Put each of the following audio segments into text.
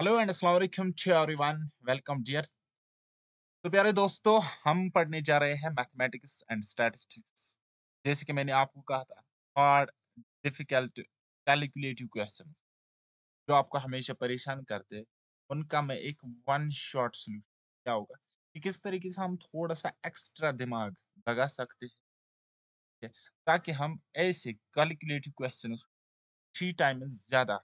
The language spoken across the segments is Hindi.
हेलो एंड अस्सलाम टू एवरीवन वेलकम डियर तो प्यारे दोस्तों हम पढ़ने जा रहे हैं मैथमेटिक्स एंड स्टैटिस्टिक्स जैसे कि मैंने आपको कहा था हार्ड डिफिकल्ट कैलकुलेटिव क्वेश्चन जो आपको हमेशा परेशान करते उनका मैं एक वन शॉट सोल्यूशन क्या होगा कि किस तरीके से हम थोड़ा सा एक्स्ट्रा दिमाग लगा सकते हैं ताकि हम ऐसे कैलकुलेटिव क्वेश्चन थ्री टाइम ज़्यादा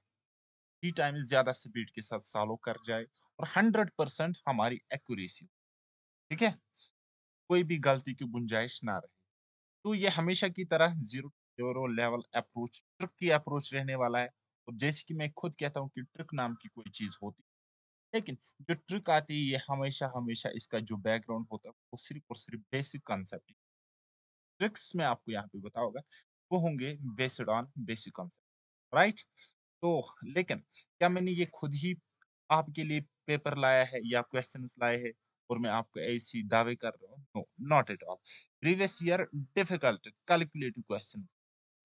ही टाइम ज्यादा स्पीड के साथ सालो कर जाए और हंड्रेड परसेंट हमारी एक्यूरेसी ठीक है कोई भी गलती की गुंजाइश ना रहे तो ये हमेशा की तरह जीरो लेवल अप्रोच ट्रिक की अप्रोच रहने वाला है और जैसे कि मैं खुद कहता हूँ कि ट्रिक नाम की कोई चीज होती लेकिन जो ट्रिक आती है ये हमेशा हमेशा इसका जो बैकग्राउंड होता है वो सिर्फ और सिर्फ बेसिक कॉन्सेप्ट ट्रिक्स में आपको यहाँ पे बताओगे वो होंगे based on basic concept right तो लेकिन क्या मैंने ये खुद ही आपके लिए पेपर लाया है या क्वेश्चन लाए है और मैं आपको ऐसी दावे कर रहा हूँ no not at all previous year difficult calculative question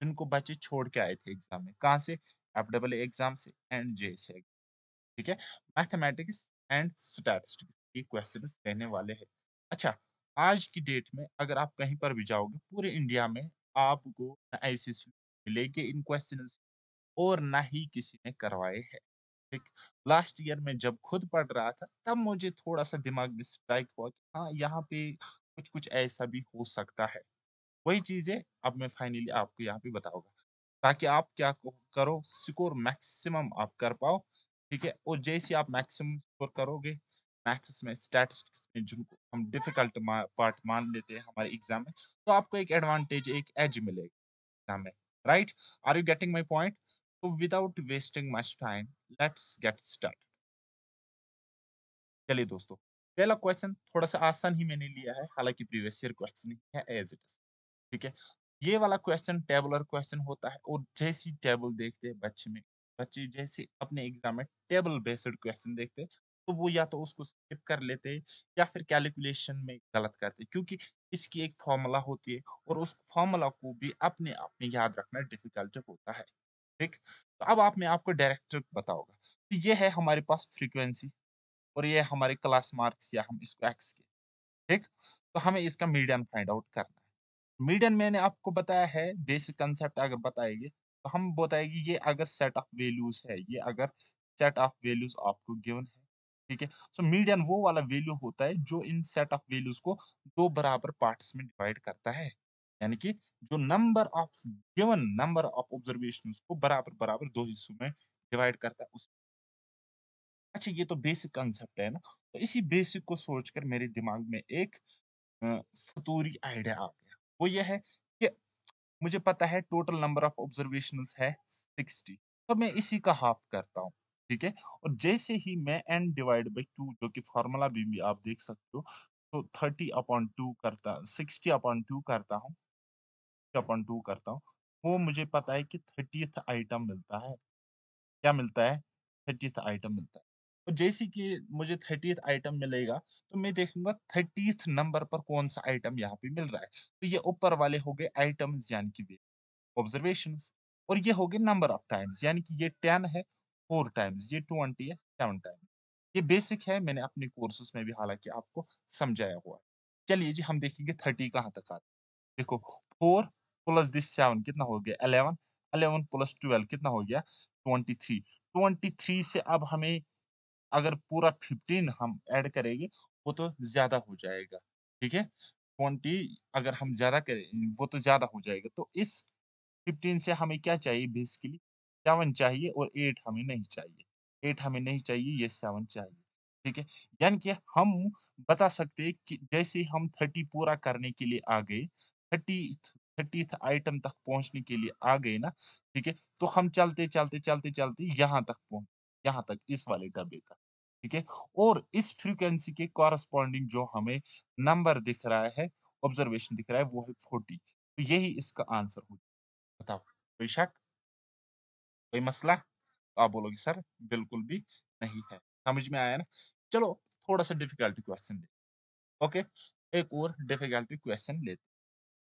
जिनको बच्चे छोड़ के आए थे एग्जाम में कहाँ से एफ डबल एग्जाम से एंड जे से ठीक है मैथमेटिक्स एंड स्टैटिस्टिक्स ये क्वेश्चन रहने वाले हैं अच्छा आज की डेट में अगर आप कहीं पर भी जाओगे पूरे इंडिया में आपको ऐसी मिलेगी इन क्वेश्चन और ना ही किसी ने करवाए हैं लास्ट ईयर में जब खुद पढ़ रहा था तब मुझे थोड़ा सा दिमाग में स्ट्राइक हुआ कि हाँ यहाँ पे कुछ कुछ ऐसा भी हो सकता है वही चीजें अब मैं फाइनली आपको यहाँ पे बताऊंगा ताकि आप क्या करो स्कोर मैक्सिमम आप कर पाओ ठीक है और जैसे आप मैक्सिमम स्कोर करोगे मैथ्स में स्टैटिस्टिक्स में जिनको हम डिफिकल्ट पार्ट मान लेते हैं हमारे एग्जाम में तो आपको एक एडवांटेज एक एज मिलेगा एग्जाम में right are you getting my point So without wasting much time, let's get started. चलिए दोस्तों पहला क्वेश्चन थोड़ा सा आसान ही मैंने लिया है हालांकि प्रीवियस ईयर क्वेश्चन है एज इट इज ठीक है ये वाला क्वेश्चन टेबुलर क्वेश्चन होता है और जैसी टेबल देखते हैं बच्चे में बच्चे जैसे अपने एग्जाम में टेबल बेस्ड क्वेश्चन देखते हैं तो वो या तो उसको स्किप कर लेते या फिर कैलकुलेशन में गलत करते क्योंकि इसकी एक फॉर्मूला होती है और उस फॉर्मूला को भी अपने आप में याद रखना डिफिकल्ट होता है ठीक तो अब आप मैं आपको डायरेक्ट बताऊंगा तो ये है हमारे पास फ्रीक्वेंसी और ये हमारे क्लास मार्क्स या हम इसको एक्स के ठीक तो हमें इसका मीडियम फाइंड आउट करना है मीडियम मैंने आपको बताया है बेसिक कंसेप्ट अगर बताएंगे तो हम बताएंगे ये अगर सेट ऑफ वैल्यूज है ये अगर सेट ऑफ वैल्यूज आपको गिवन है ठीक है सो मीडियम वो वाला वैल्यू होता है जो इन सेट ऑफ वैल्यूज को दो बराबर पार्ट्स में डिवाइड करता है यानी कि जो number of given number of observation को बराबर बराबर दो हिस्सों में डिवाइड करता है उस अच्छा ये तो बेसिक कंसेप्ट है ना तो इसी बेसिक को सोचकर मेरे दिमाग में एक फतूरी आइडिया आ गया वो ये है कि मुझे पता है टोटल नंबर ऑफ ऑब्जर्वेशन है सिक्सटी तो मैं इसी का हाफ करता हूँ ठीक है और जैसे ही मैं एन डिवाइड बाई टू जो कि फॉर्मूला भी, भी आप देख सकते हो तो थर्टी अपॉन टू करता सिक्सटी अपॉन टू करता हूँ अपन टू करता हूँ वो मुझे पता है कि थर्टीथ आइटम मिलता है क्या मिलता है थर्टीथ आइटम मिलता है तो जैसे कि मुझे थर्टीथ आइटम मिलेगा तो मैं देखूंगा थर्टीथ नंबर पर कौन सा आइटम यहाँ पे मिल रहा है तो ये ऊपर वाले हो गए आइटम यानी कि ऑब्जर्वेशन और ये हो गए नंबर ऑफ टाइम्स यानी कि ये टेन है फोर टाइम्स ये ट्वेंटी है सेवन टाइम्स ये बेसिक है मैंने अपने कोर्सेस में भी हालांकि आपको समझाया हुआ है चलिए जी हम देखेंगे थर्टी कहाँ तक है देखो फोर प्लस दिस सेवन कितना हो गया अलेवन अलेवन प्लस ट्वेल्व कितना हो गया ट्वेंटी थ्री ट्वेंटी थ्री से अब हमें अगर पूरा फिफ्टीन हम ऐड करेंगे वो तो ज्यादा हो जाएगा ठीक है ट्वेंटी अगर हम ज्यादा करें वो तो ज्यादा हो जाएगा तो इस फिफ्टीन से हमें क्या चाहिए बेसिकली सेवन चाहिए और एट हमें नहीं चाहिए एट हमें नहीं चाहिए ये सेवन चाहिए ठीक है यानी कि हम बता सकते हैं कि जैसे हम थर्टी पूरा करने के लिए आ गए थर्टी थर्टीथ आइटम तक पहुंचने के लिए आ गए ना ठीक है तो हम चलते चलते चलते चलते यहाँ तक पहुंच यहाँ तक इस वाले डब्बे का ठीक है और इस फ्रीक्वेंसी के कॉरस्पॉन्डिंग जो हमें नंबर दिख रहा है ऑब्जर्वेशन दिख रहा है वो है फोर्टी तो यही इसका आंसर हो बताओ कोई शक कोई मसला तो आप बोलोगे सर बिल्कुल भी नहीं है समझ में आया ना चलो थोड़ा सा डिफिकल्टी क्वेश्चन ले ओके एक और डिफिकल्टी क्वेश्चन लेते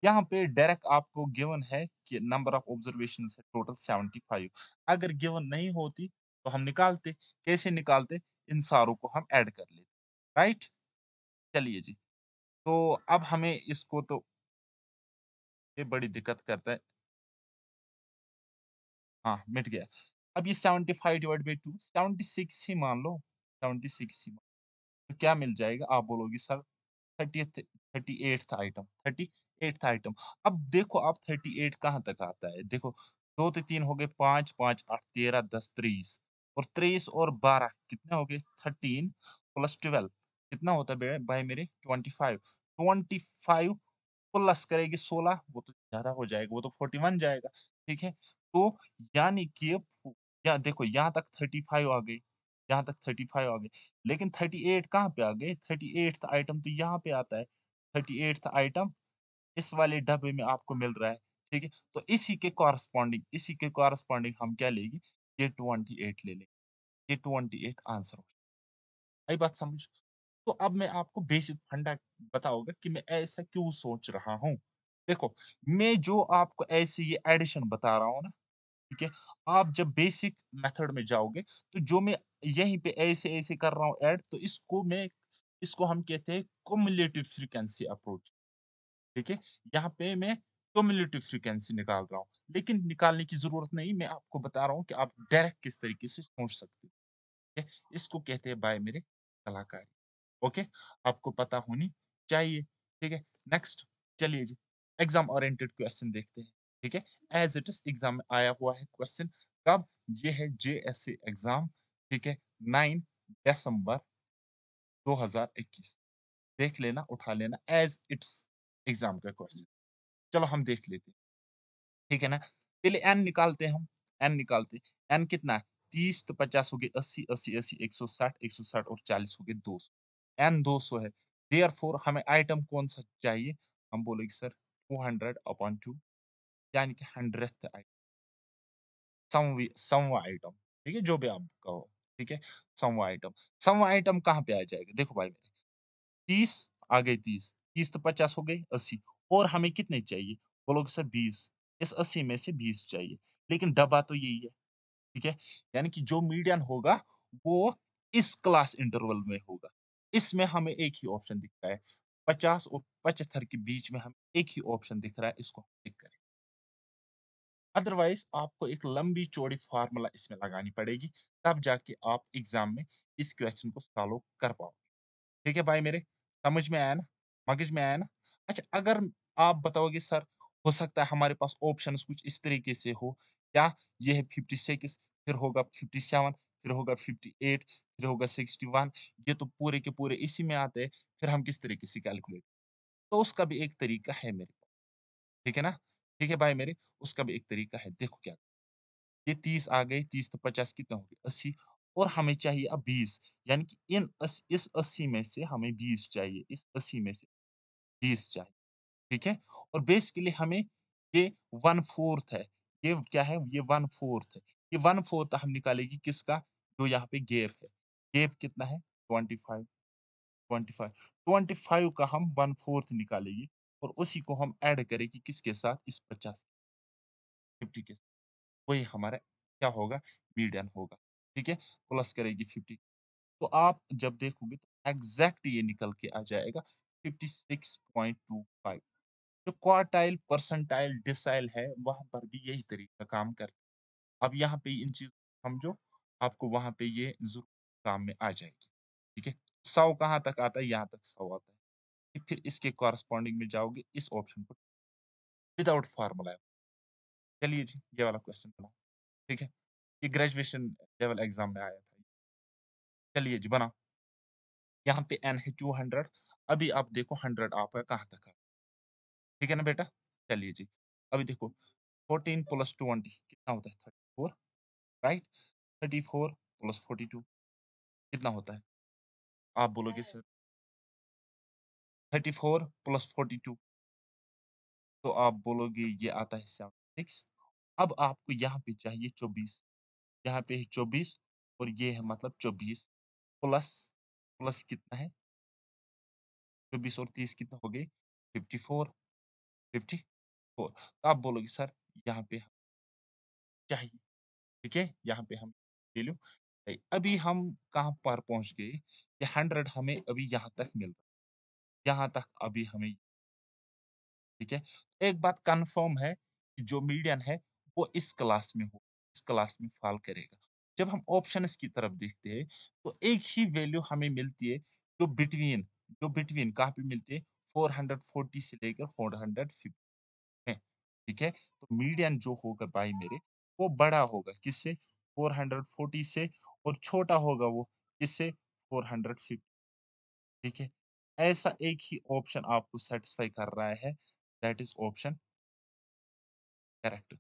यहाँ पे डायरेक्ट आपको गिवन है कि नंबर ऑफ ऑब्जर्वेशन है टोटल 75 अगर गिवन नहीं होती तो हम निकालते कैसे निकालते इन सारों को हम ऐड कर लेते राइट चलिए जी तो अब हमें इसको तो ये बड़ी दिक्कत करता है हाँ मिट गया अब ये 75 divide by two seventy six ही मान लो सेवेंटी सिक्स ही मान लो तो क्या मिल जाएगा आप बोलोगे sir thirty thirty eighth item thirty eighth item अब देखो आप थर्टी एट कहाँ तक आता है देखो दो तो तीन हो गए पांच पांच आठ तेरह दस तेईस और तेईस और बारह कितने हो गए थर्टीन प्लस ट्वेल्व कितना होता है भाई मेरे twenty five twenty five plus करेगी सोलह वो तो ज्यादा हो जाएगा वो तो फोर्टी वन जाएगा ठीक है तो यानी कि या देखो यहाँ तक थर्टी फाइव आ गई यहाँ तक थर्टी फाइव आ गई लेकिन थर्टी एट कहाँ पे आ गए थर्टी एट आइटम तो यहाँ पे आता है थर्टी एट आइटम इस वाले डब्बे में आपको मिल रहा है ठीक है तो इसी के कॉरस्पॉन्डिंग इसी के कॉरस्पॉन्डिंग हम क्या लेंगे ये ट्वेंटी एट ले लेंगे ये ट्वेंटी एट आंसर हो आई बात समझ तो अब मैं आपको बेसिक फंडा बताऊंगा कि मैं ऐसा क्यों सोच रहा हूँ देखो मैं जो आपको ऐसे ये एडिशन बता रहा हूँ ना ठीक है आप जब बेसिक मेथड में जाओगे तो जो मैं यहीं पे ऐसे ऐसे कर रहा हूँ ऐड तो इसको मैं इसको हम कहते हैं कॉमुलेटिव फ्रीक्वेंसी अप्रोच ठीक है यहाँ पे मैं कम्युनिटी फ्रिक्वेंसी निकाल रहा हूँ लेकिन निकालने की जरूरत नहीं मैं आपको बता रहा हूँ कि आप डायरेक्ट किस तरीके से सोच सकते हो ठीक इसको कहते हैं बाय मेरे कलाकारी ओके आपको पता होनी चाहिए ठीक है नेक्स्ट चलिए जी एग्जाम ओरिएंटेड क्वेश्चन देखते हैं ठीक है एज इट इज एग्जाम में आया हुआ है क्वेश्चन कब ये है जे एस एग्जाम ठीक है नाइन दिसंबर 2021 देख लेना उठा लेना एज इट्स एग्जाम का क्वेश्चन चलो हम देख लेते हैं ठीक है ना पहले एन निकालते हैं हम एन निकालते एन कितना है तीस तो पचास हो गए अस्सी अस्सी अस्सी एक सौ साठ एक सौ साठ और चालीस हो गए दो सौ एन दो सौ है देयर फोर हमें आइटम कौन सा चाहिए हम बोलेंगे sir two hundred upon two यानी कि हंड्रेड आइटम समवा आइटम ठीक है जो भी आप कहो ठीक है समवा आइटम समवा आइटम कहाँ पे आ जाएगा देखो भाई तीस आ गई तीस तीस तो पचास हो गई अस्सी और हमें कितने चाहिए बोलोगे सर बीस इस अस्सी में से बीस चाहिए लेकिन डब्बा तो यही है ठीक है यानी कि जो मीडियन होगा वो इस क्लास इंटरवल में होगा इसमें हमें एक ही ऑप्शन दिख रहा है पचास और पचहत्तर के बीच में हम एक ही ऑप्शन दिख रहा है इसको क्लिक करें अदरवाइज आपको एक लंबी चौड़ी फार्मूला इसमें लगानी पड़ेगी तब जाके आप एग्जाम में इस क्वेश्चन को सॉल्व कर पाओगे ठीक है भाई मेरे समझ में आया ना मगज में आया ना अच्छा अगर आप बताओगे सर हो सकता है हमारे पास ऑप्शन कुछ इस तरीके से हो क्या ये है फिफ्टी सिक्स फिर होगा फिफ्टी सेवन फिर होगा फिफ्टी एट फिर होगा सिक्सटी वन ये तो पूरे के पूरे इसी में आते हैं फिर हम किस तरीके से कैलकुलेट तो उसका भी एक तरीका है मेरे पास ठीक है ना ठीक है भाई मेरे उसका भी एक तरीका है देखो क्या ये तीस आ गए तीस तो पचास कितने हो गए अस्सी और हमें चाहिए अब बीस यानी कि इन अस, इस अस्सी में से हमें बीस चाहिए इस अस्सी में से बीस चाहिए ठीक है और बेस के लिए हमें ये वन फोर्थ है ये क्या है ये वन फोर्थ है ये वन फोर्थ हम निकालेगी किसका जो यहाँ पे गेप है गेप कितना है twenty five twenty five twenty five का हम वन फोर्थ निकालेंगे और उसी को हम ऐड करेंगे किसके साथ इस पचास फिफ्टी के साथ वही हमारा क्या होगा मीडियन होगा ठीक है प्लस करेगी फिफ्टी तो आप जब देखोगे तो एग्जैक्ट ये निकल के आ जाएगा 56.25 जो क्वार्टाइल परसेंटाइल डिसाइल है वहां पर भी यही तरीका काम करता है अब यहाँ पे इन चीज समझो आपको वहां पे ये जरूर काम में आ जाएगी ठीक है सौ कहाँ तक आता है यहाँ तक सौ आता है फिर इसके कॉरस्पॉन्डिंग में जाओगे इस ऑप्शन को विदाउट फार्मूला चलिए जी ये वाला क्वेश्चन बनाओ ठीक है ये ग्रेजुएशन लेवल एग्जाम में आया था चलिए जी बना यहाँ पे एन है टू हंड्रेड अभी आप देखो हंड्रेड आपका कहाँ तक है ठीक है ना बेटा चलिए जी अभी देखो फोर्टीन प्लस ट्वेंटी कितना होता है thirty four right thirty four plus forty two कितना होता है आप बोलोगे hmm. Sir thirty four plus forty two तो आप बोलोगे ये आता है सेवन सिक्स अब आपको यहाँ पे चाहिए चौबीस यहाँ पे है चौबीस और ये है मतलब चौबीस प्लस प्लस कितना है चौबीस और तीस कितना हो गए फिफ्टी फोर फिफ्टी फोर तो आप बोलोगे सर यहाँ पे हम चाहिए ठीक है यहाँ पे हम वैल्यू अभी हम कहाँ पर पहुंच गए ये हंड्रेड हमें अभी यहाँ तक मिल रहा है यहाँ तक अभी हमें ठीक है एक बात कंफर्म है कि जो मीडियन है वो इस क्लास में हो इस क्लास में फॉल करेगा जब हम ऑप्शन की तरफ देखते हैं तो एक ही वैल्यू हमें मिलती है जो बिटवीन जो बिटवीन कहाँ पे मिलते हैं 440 से लेकर 450 में ठीक है तो मीडियन जो होगा भाई मेरे वो बड़ा होगा किससे 440 से और छोटा होगा वो किससे 450 ठीक है ऐसा एक ही ऑप्शन आपको सेटिस्फाई कर रहा है दैट इज ऑप्शन करेक्ट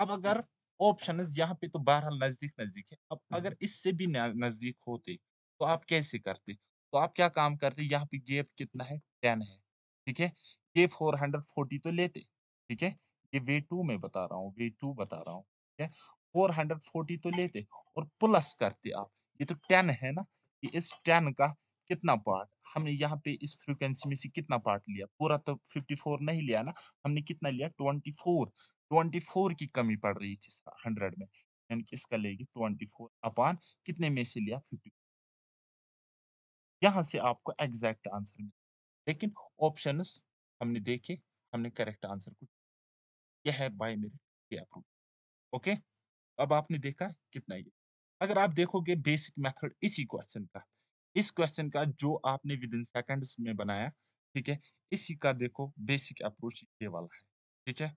अब अगर ऑप्शन यहाँ पे तो बहरहाल नजदीक नजदीक है अब हाँ अगर इससे भी नजदीक होते तो आप कैसे करते तो आप क्या काम करते यहाँ पे गेप कितना है टेन है ठीक है ये फोर हंड्रेड फोर्टी तो लेते ठीक है ये वे टू में बता रहा हूँ वे टू बता रहा हूँ ठीक है फोर हंड्रेड फोर्टी तो लेते और प्लस करते आप ये तो टेन है ना कि इस टेन का कितना पार्ट हमने यहाँ पे इस फ्रिक्वेंसी में से कितना पार्ट लिया पूरा तो फिफ्टी फोर नहीं लिया ना हमने कितना लिया ट्वेंटी फोर ट्वेंटी फोर की कमी पड़ रही थी हंड्रेड में यानी कि इसका लेगी ट्वेंटी फोर अपान कितने में से लिया फिफ्टी यहाँ से आपको एग्जैक्ट आंसर मिले लेकिन ऑप्शन हमने देखे हमने करेक्ट आंसर को यह है बाय मेरिट अप्रूव ओके अब आपने देखा कितना ये अगर आप देखोगे बेसिक मेथड इसी क्वेश्चन का इस क्वेश्चन का जो आपने विद इन सेकंड्स में बनाया ठीक है इसी का देखो बेसिक अप्रोच ये वाला है ठीक है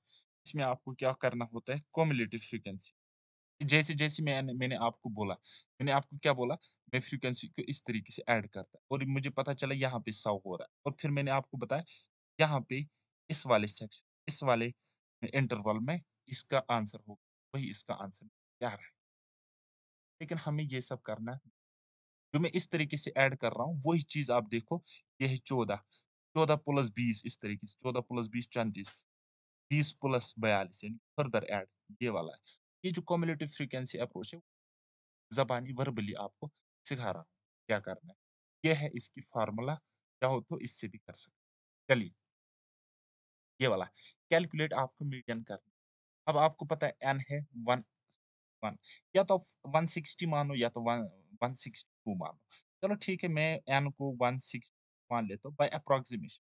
इसमें आपको क्या करना होता है कॉम्युलेटिव फ्रीक्वेंसी जैसे जैसे मैंने मैंने आपको बोला मैंने आपको क्या बोला मैं फ्रीक्वेंसी को इस तरीके से ऐड करता और मुझे पता चला यहाँ पे सौ हो रहा है और फिर मैंने आपको बताया यहाँ पे इस वाले सेक्शन इस वाले इंटरवल में इसका आंसर होगा वही इसका आंसर क्या रहा है लेकिन हमें ये सब करना है जो मैं इस तरीके से ऐड कर रहा हूँ वही चीज आप देखो यह है चौदह चौदह प्लस बीस इस तरीके से चौदह प्लस बीस चौंतीस बीस प्लस बयालीस यानी फर्दर ऐड ये वाला है ये जो कॉम्युलेटिव फ्रीक्वेंसी अप्रोच है जबानी वर्बली आपको सिखा रहा हूँ क्या करना है ये है इसकी फार्मूला चाहो तो इससे भी कर सकते चलिए ये वाला कैलकुलेट आपको मीडियन करना अब आपको पता है एन है वन वन या तो वन सिक्सटी मानो या तो वन वन सिक्सटी टू मानो चलो ठीक है मैं एन को वन सिक्सटी मान लेता हूँ बाई अप्रोक्सीमेशन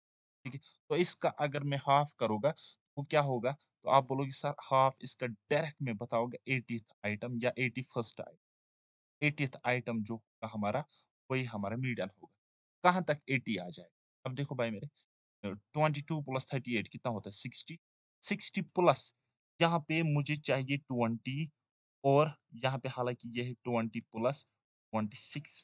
ठीक है तो इसका अगर मैं हाफ करूँगा तो क्या होगा तो आप बोलोगे सर हाफ इसका डायरेक्ट में बताओगे एटी आइटम या eighty first item eightieth item जो होगा हमारा वही हमारा मीडियन होगा कहाँ तक एटी आ जाए अब देखो भाई मेरे twenty two plus thirty eight कितना होता है सिक्सटी सिक्सटी प्लस यहाँ पे मुझे चाहिए ट्वेंटी और यहाँ पे हालांकि ये है ट्वेंटी प्लस ट्वेंटी सिक्स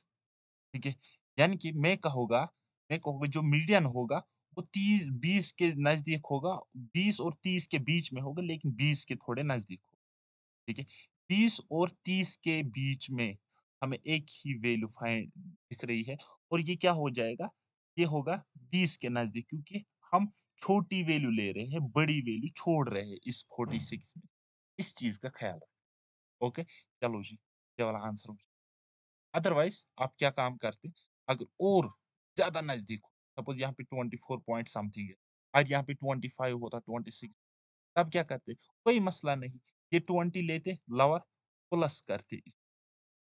ठीक है यानी कि मैं कहूँगा मैं कहूँगा जो मीडियन होगा वो तीस बीस के नज़दीक होगा बीस और तीस के बीच में होगा लेकिन बीस के थोड़े नज़दीक होगा ठीक है बीस और तीस के बीच में हमें एक ही वैल्यू फाइंड दिख रही है और ये क्या हो जाएगा ये होगा बीस के नजदीक क्योंकि हम छोटी वैल्यू ले रहे हैं बड़ी वैल्यू छोड़ रहे हैं इस फोर्टी सिक्स में इस चीज का ख्याल रखें ओके चलो जी ये वाला आंसर हो अदरवाइज आप क्या काम करते अगर और ज्यादा नजदीक हो सपोज यहाँ पे ट्वेंटी फोर पॉइंट समथिंग है और यहाँ पे ट्वेंटी फाइव होता ट्वेंटी सिक्स तब क्या करते कोई मसला नहीं ये ट्वेंटी लेते लवर प्लस करते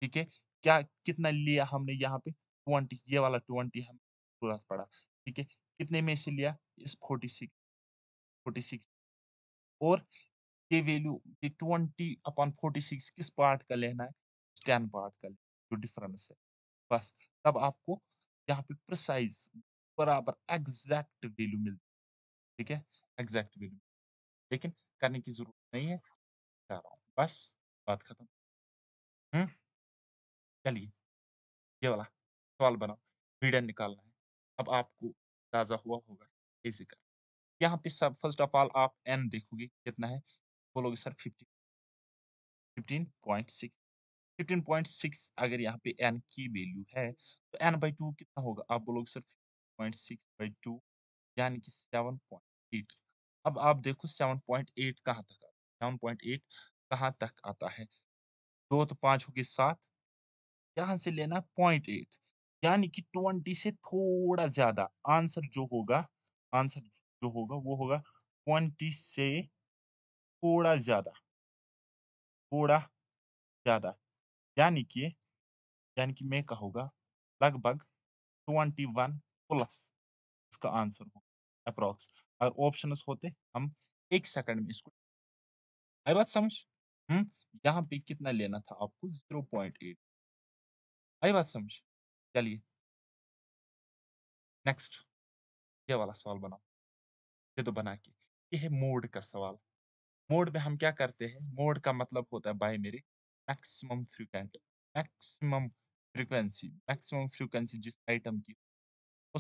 ठीक है क्या कितना लिया हमने यहाँ पे ट्वेंटी ये वाला ट्वेंटी हम पूरा पड़ा ठीक है कितने में से लिया इस फोर्टी सिक्स फोर्टी सिक्स और ये वैल्यू ये ट्वेंटी अपॉन फोर्टी सिक्स किस पार्ट का लेना है टेन पार्ट का जो डिफरेंस है बस तब आपको यहाँ पे प्रिसाइज बराबर एग्जैक्ट वैल्यू मिलती है ठीक है एग्जैक्ट वैल्यू लेकिन करने की जरूरत नहीं है बस बात खत्म हम्म चलिए ये वाला सवाल बनाओ रीडन निकालना है अब आपको अंदाजा हुआ होगा कैसे कर यहाँ पे सब फर्स्ट ऑफ ऑल आप एन देखोगे कितना है बोलोगे sir fifteen fifteen point six fifteen point six अगर यहाँ पे एन की वैल्यू है तो एन बाई टू कितना होगा आप बोलोगे sir point six by two यानी कि सेवन पॉइंट एट अब आप देखो सेवन पॉइंट एट कहाँ तक आता है सेवन पॉइंट एट कहाँ तक आता है दो तो पाँच हो गए सात यहां से लेना पॉइंट एट यानी कि ट्वेंटी से थोड़ा ज्यादा आंसर जो होगा आंसर जो होगा वो होगा ट्वेंटी से थोड़ा ज्यादा थोड़ा ज्यादा यानी कि यानी कि मैं कहूँगा लगभग ट्वेंटी वन प्लस इसका आंसर होगा अप्रोक्स अगर ऑप्शन होते हम एक सेकंड में इसको आई बात समझ हम्म यहाँ पे कितना लेना था आपको जीरो पॉइंट एट आई बात समझ चलिए नेक्स्ट ये वाला सवाल बनाओ ये तो बना के ये है मोड का सवाल मोड में हम क्या करते हैं मोड का मतलब होता है मेरे maximum frequent maximum frequency maximum frequency जिस आइटम की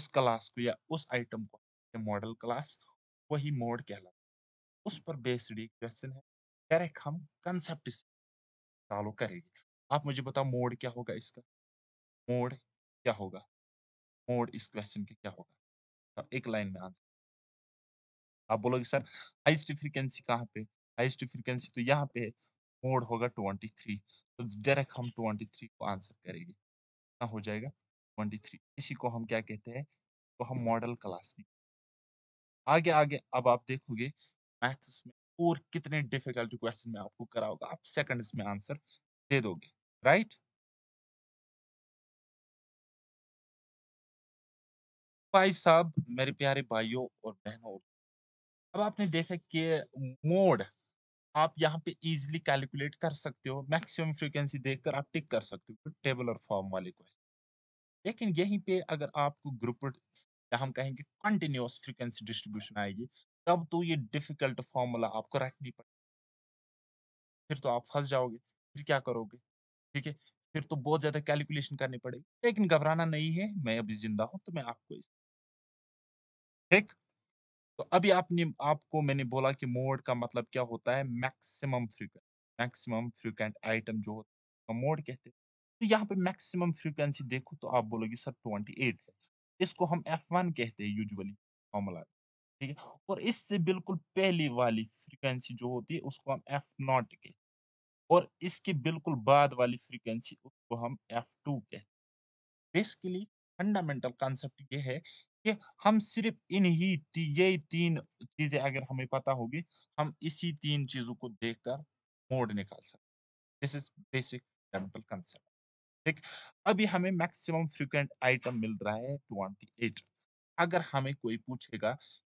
उस क्लास को या उस आइटम को मॉडल क्लास वही मोड कहलाता है उस पर बेस्ड एक क्वेश्चन है डायरेक्ट हम कंसेप्ट से सॉल्व करेंगे आप मुझे बताओ मोड क्या होगा इसका मोड क्या होगा मोड इस क्वेश्चन के क्या होगा तो एक लाइन में आंसर आप बोलोगे सर हाइस्ट फ्रीक्वेंसी कहाँ पे हाइस्ट फ्रीक्वेंसी तो यहाँ पे मोड होगा ट्वेंटी थ्री तो डायरेक्ट हम ट्वेंटी थ्री को आंसर करेंगे कितना हो जाएगा ट्वेंटी थ्री इसी को हम क्या कहते हैं तो हम मॉडल क्लास में आगे आगे अब आप देखोगे मैथ्स में और कितने डिफिकल्ट क्वेश्चन में आपको करा होगा आप सेकंड्स में आंसर दे दोगे राइट भाई साहब मेरे प्यारे भाइयों और बहनों अब आपने देखा कि मोड आप यहाँ पे इजीली कैलकुलेट कर सकते हो मैक्सिमम फ्रीक्वेंसी देखकर आप टिक कर सकते हो टेबल और फॉर्म वाले क्वेश्चन लेकिन यहीं पे अगर आपको ग्रुप या हम कहेंगे कंटिन्यूस फ्रीक्वेंसी डिस्ट्रीब्यूशन आएगी तब तो ये डिफिकल्ट फॉर्मूला आपको रखनी पड़ेगी फिर तो आप फंस जाओगे फिर क्या करोगे ठीक है फिर तो बहुत ज्यादा कैलकुलेशन करनी पड़ेगी लेकिन घबराना नहीं है मैं अभी जिंदा हूँ तो मैं आपको इस ठीक तो अभी आपने आपको मैंने बोला कि मोड का मतलब क्या होता है maximum frequent maximum frequent item जो होता है मोड कहते हैं तो यहाँ पे मैक्सिमम फ्रीक्वेंसी देखो तो आप बोलोगे सर ट्वेंटी एट है इसको हम एफ वन कहते हैं यूजली फॉर्मूला ठीक है और इससे बिल्कुल पहली वाली फ्रीक्वेंसी जो होती है उसको हम एफ नॉट कहते हैं और इसके बिल्कुल बाद वाली फ्रीक्वेंसी उसको हम एफ टू कहते हैं बेसिकली फंडामेंटल कॉन्सेप्ट ये है कि हम सिर्फ इन्हीं ती ये तीन चीजें अगर हमें पता होगी हम इसी तीन चीजों को देखकर मोड निकाल सकते this is basic fundamental concept ठीक अभी हमें मैक्सिमम फ्रिक्वेंट आइटम मिल रहा है ट्वेंटी एट अगर हमें कोई पूछेगा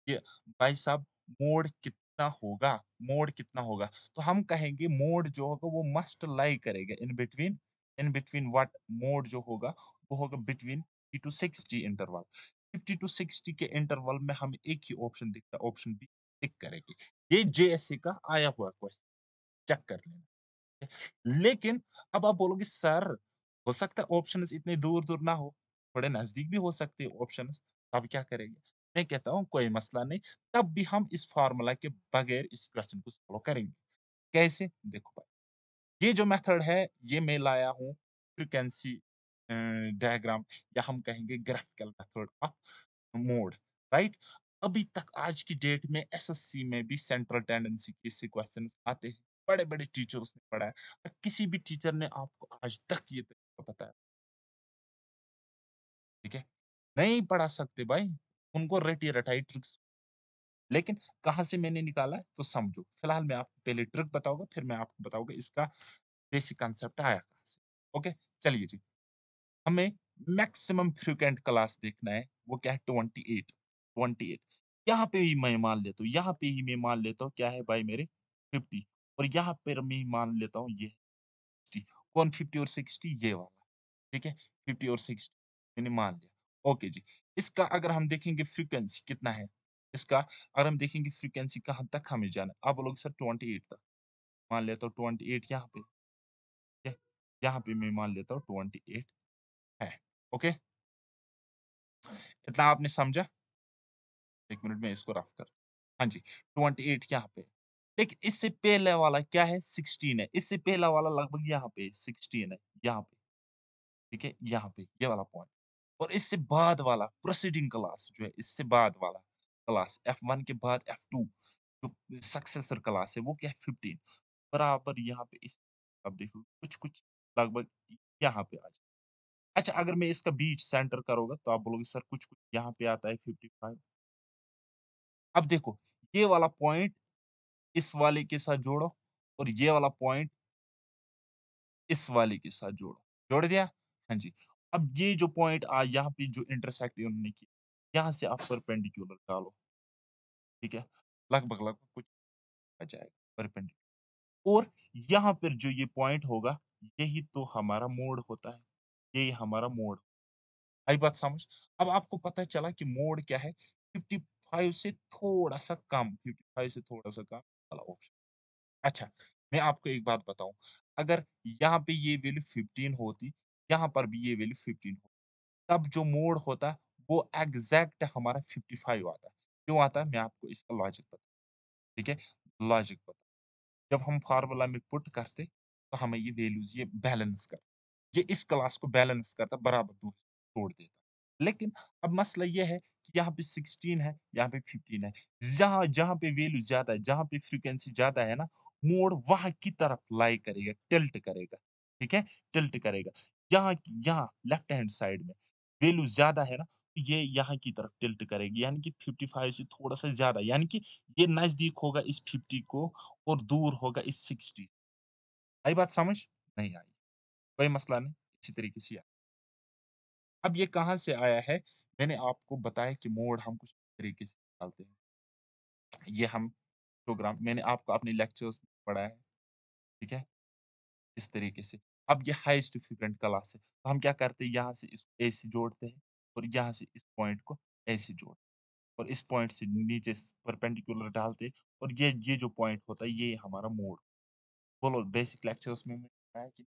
कि भाई साहब मोड कितना होगा मोड कितना होगा तो हम कहेंगे मोड जो होगा वो मस्ट लाई करेगा in between in between what mode जो होगा वो होगा between to 60 interval fifty to sixty के इंटरवल में हम एक ही ऑप्शन दिखता है ऑप्शन बी टिक करेंगे ये जेएससी का आया हुआ क्वेश्चन चेक कर लेना लेकिन अब आप बोलोगे सर हो सकता है ऑप्शन इतने दूर दूर ना हो थोड़े नजदीक भी हो सकते हैं ऑप्शन तब तो क्या करेंगे मैं कहता हूँ कोई मसला नहीं तब भी हम इस फार्मूला के बगैर इस क्वेश्चन को सॉल्व करेंगे कैसे देखो भाई ये जो मेथड है ये मैं लाया हूँ फ्रिक्वेंसी डायग्राम या हम कहेंगे graphical method of mode right अभी तक आज की डेट में एसएससी में भी सेंट्रल टेंडेंसी के से क्वेश्चन आते हैं बड़े बड़े टीचर्स ने पढ़ा है किसी भी टीचर ने आपको आज तक ये तरीका बताया ठीक है नहीं पढ़ा सकते भाई उनको रेट या रटाई ट्रिक्स लेकिन कहां से मैंने निकाला है तो समझो फिलहाल मैं आपको पहले ट्रिक बताऊंगा फिर मैं आपको बताऊंगा इसका बेसिक कंसेप्ट आया से ओके चलिए जी हमें मैक्सिमम फ्रिक्वेंट क्लास देखना है वो क्या है ट्वेंटी एट ट्वेंटी एट यहाँ पे ही मैं मान लेता हूँ यहाँ पे ही मैं मान लेता हूँ क्या है भाई मेरे फिफ्टी और यहाँ पर मैं मान लेता हूँ ये कौन फिफ्टी और सिक्सटी ये वाला ठीक है फिफ्टी और सिक्सटी मैंने मान लिया ओके जी इसका अगर हम देखेंगे फ्रीक्वेंसी कितना है इसका अगर हम देखेंगे फ्रीक्वेंसी कहाँ तक हमें जाना आप बोलोगे सर ट्वेंटी एट तक मान लेता हूँ ट्वेंटी एट यहाँ पे यहाँ पे मैं मान लेता हूँ ट्वेंटी एट है ओके इतना आपने समझा एक मिनट में इसको रफ कर हाँ जी ट्वेंटी एट यहाँ पे देख इससे पहले वाला क्या है सिक्सटीन है इससे पहला वाला लगभग यहाँ पे सिक्सटीन है यहाँ पे ठीक है यहाँ पे ये यह वाला पॉइंट और इससे बाद वाला प्रोसीडिंग क्लास जो है इससे बाद वाला क्लास एफ वन के बाद एफ टू जो सक्सेसर क्लास है वो क्या है फिफ्टीन बराबर यहाँ पे इस अब देखो कुछ कुछ लगभग यहाँ पे आ जाए अच्छा अगर मैं इसका बीच सेंटर करूंगा तो आप बोलोगे सर कुछ-कुछ यहाँ पे आता है फिफ्टी फाइव अब देखो ये वाला पॉइंट इस वाले के साथ जोड़ो और ये वाला पॉइंट इस वाले के साथ जोड़ो। जोड़ दिया? हाँ जी। अब ये जो पॉइंट आ यहाँ पे जो इंटरसेक्ट उन्होंने किया, यहाँ से आप परपेंडिकुलर डालो। ठीक है? लगभग-लगभग कुछ आ जाएगा परपेंडिकुलर और यहाँ पर जो ये पॉइंट होगा, यही तो हमारा मोड़ होता है। यही हमारा मोड। आई बात समझ? अब आपको पता चला कि मोड क्या है, 55 से थोड़ा-सा कम, 55 से थोड़ा-सा कम वाला ऑप्शन। अच्छा, मैं आपको एक बात बताऊँ, अगर यहाँ पे ये वैल्यू 15 होती, यहाँ पर भी ये वैल्यू 15 होती, तब जो मोड होता, वो एग्ज़ैक्ट हमारा 55 आता। क्यों आता? मैं आपको इसका लॉजिक बता ठीक है? लॉजिक बता जब हम फार्मूला में पुट करते, तो हमें ये वैल्यूज़ ये बैलेंस कर ये इस क्लास को बैलेंस करता बराबर दो तोड़ देता लेकिन अब मसला ये है कि यहाँ पे 16 है यहाँ पे 15 है जहाँ जहाँ पे वैल्यू ज्यादा है जहाँ पे फ्रीक्वेंसी ज्यादा है ना मोड़ वहाँ की तरफ लाई करेगा टिल्ट करेगा ठीक है टिल्ट करेगा यहाँ यहाँ लेफ्ट हैंड साइड में वैल्यू ज्यादा है ना ये यहाँ की तरफ टिल्ट करेगी यानी कि 55 से थोड़ा सा ज्यादा यानी कि ये नजदीक होगा इस 50 को और दूर होगा इस 60 आई बात समझ नहीं आई कोई मसला नहीं इसी तरीके से अब ये कहाँ से आया है मैंने आपको बताया कि मोड हम कुछ तरीके से निकालते हैं ये हम प्रोग्राम मैंने आपको अपने लेक्चर्स में पढ़ाया है ठीक है इस तरीके से अब ये हाइस्ट फ्रिक्वेंट क्लास है तो हम क्या करते हैं यहाँ से इस ए से जोड़ते हैं और यहाँ से इस पॉइंट को ए से जोड़ते हैं और इस पॉइंट से नीचे परपेंडिकुलर डालते हैं और ये ये जो पॉइंट होता है ये हमारा मोड बोलो बेसिक लेक्चर्स में मैंने बताया कि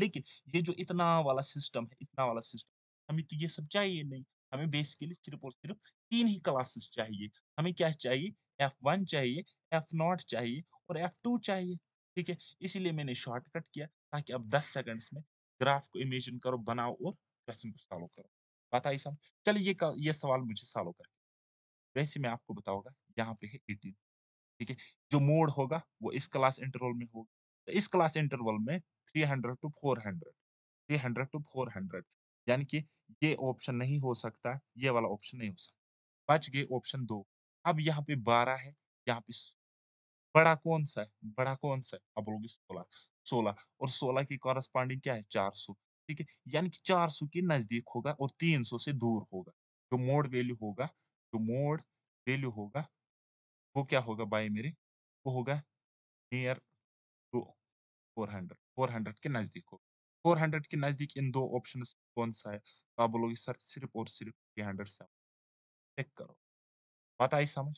लेकिन ये जो इतना वाला सिस्टम है इतना वाला सिस्टम हमें तो ये सब चाहिए नहीं हमें बेसिकली सिर्फ और सिर्फ तीन ही क्लासेस चाहिए हमें क्या चाहिए एफ वन चाहिए एफ नॉट चाहिए और एफ टू चाहिए ठीक है इसीलिए मैंने शॉर्टकट किया ताकि आप दस सेकंड्स में ग्राफ को इमेजिन करो बनाओ और क्वेश्चन को सॉल्व करो बात आई सब चलिए ये का, ये सवाल मुझे सॉल्व कर वैसे मैं आपको बताऊंगा यहाँ पे है एटीन ठीक है जो मोड होगा वो इस क्लास इंटरवल में होगा तो इस क्लास इंटरवल में 300 टू 400 300 टू 400 यानी कि ये ऑप्शन नहीं हो सकता ये वाला ऑप्शन नहीं हो सकता बच गए ऑप्शन दो अब यहाँ पे 12 है यहाँ पे बड़ा कौन सा है बड़ा कौन सा है अब बोलोगे 16 16 और 16 की कॉरस्पॉन्डिंग क्या है 400 ठीक है यानी कि 400 के नजदीक होगा और 300 से दूर होगा जो मोड वैल्यू होगा जो मोड वैल्यू होगा वो क्या होगा बाय मेरे वो होगा नियर 400 400 के नज़दीक हो 400 के नज़दीक इन दो ऑप्शन कौन सा है तो आप बोलोगे सर सिर्फ और सिर्फ 307 चेक करो बात आई समझ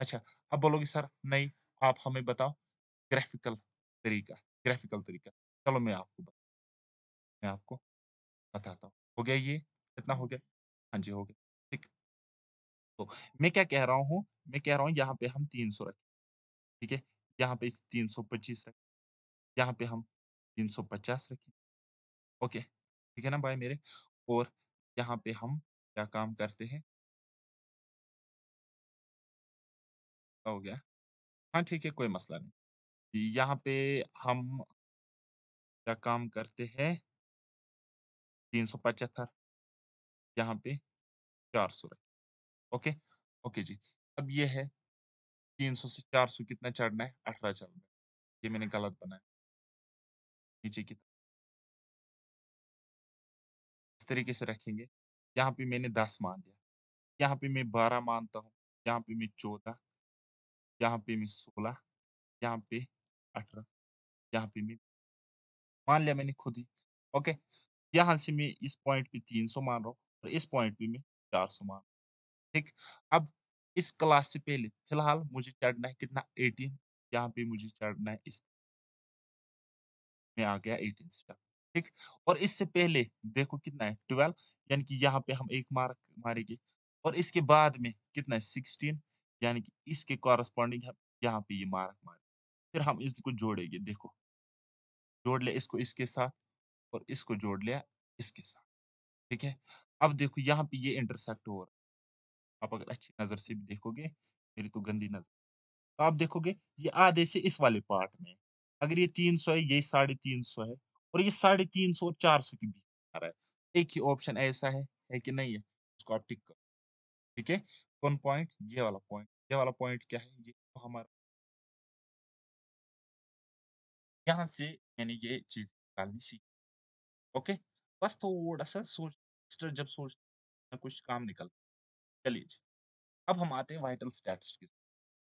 अच्छा अब बोलोगे सर नहीं आप हमें बताओ ग्राफिकल तरीका ग्राफिकल तरीका चलो मैं आपको बता मैं आपको बताता हूँ हो गया ये इतना हो गया हाँ जी हो गया ठीक तो मैं क्या कह रहा हूँ मैं कह रहा हूँ यहाँ पे हम तीन सौ रखें ठीक है यहाँ पे तीन सौ पच्चीस रखें यहाँ पे हम 350 रखें ओके ठीक है ना भाई मेरे और यहाँ पे हम क्या काम करते हैं हो गया हाँ ठीक है कोई मसला नहीं यहाँ पे हम क्या काम करते हैं तीन सौ पचहत्तर यहाँ पे चार सौ ओके ओके जी अब ये है तीन सौ से चार सौ कितना चढ़ना है अठारह चढ़ना है ये मैंने गलत बनाया नीचे की इस तरीके से रखेंगे यहाँ पे मैंने दस मान लिया यहाँ पे मैं बारह मानता हूँ यहाँ पे मैं चौदह यहाँ पे मैं सोलह यहाँ पे अठारह यहाँ पे मैं मान लिया मैंने खुद ही ओके यहाँ से मैं इस पॉइंट पे तीन सौ मान रहा हूँ और इस पॉइंट पे मैं चार सौ मान रहा हूँ ठीक अब इस क्लास से पहले फिलहाल मुझे चढ़ना है कितना एटीन यहाँ पे मुझे चढ़ना है इस में आ गया एटीन स्टेप ठीक और इससे पहले देखो कितना है ट्वेल्व यानी कि यहाँ पे हम एक मार्क मारेंगे और इसके बाद में कितना है सिक्सटीन यानी कि इसके कॉरस्पॉन्डिंग हम यहाँ पे ये मार्क मारेंगे फिर हम इसको जोड़ेंगे देखो जोड़ ले इसको इसके साथ और इसको जोड़ लिया इसके साथ ठीक है अब देखो यहाँ पे ये इंटरसेक्ट हो रहा है आप अगर अच्छी नज़र से भी देखोगे मेरी तो गंदी नज़र तो आप देखोगे ये आधे से इस वाले पार्ट में अगर ये तीन सौ है ये साढ़े तीन सौ है और ये साढ़े तीन सौ और चार सौ के बीच आ रहा है एक ही ऑप्शन ऐसा है है कि नहीं है उसको आप टिक करो ठीक है कौन पॉइंट ये वाला पॉइंट ये वाला पॉइंट क्या है ये तो हमारा यहाँ से मैंने ये चीज निकालनी सीखी ओके बस तो वो असल सोच जब सोच कुछ काम निकल चलिए अब हम आते हैं वाइटल स्टैट्स स्टैटिस्टिक्स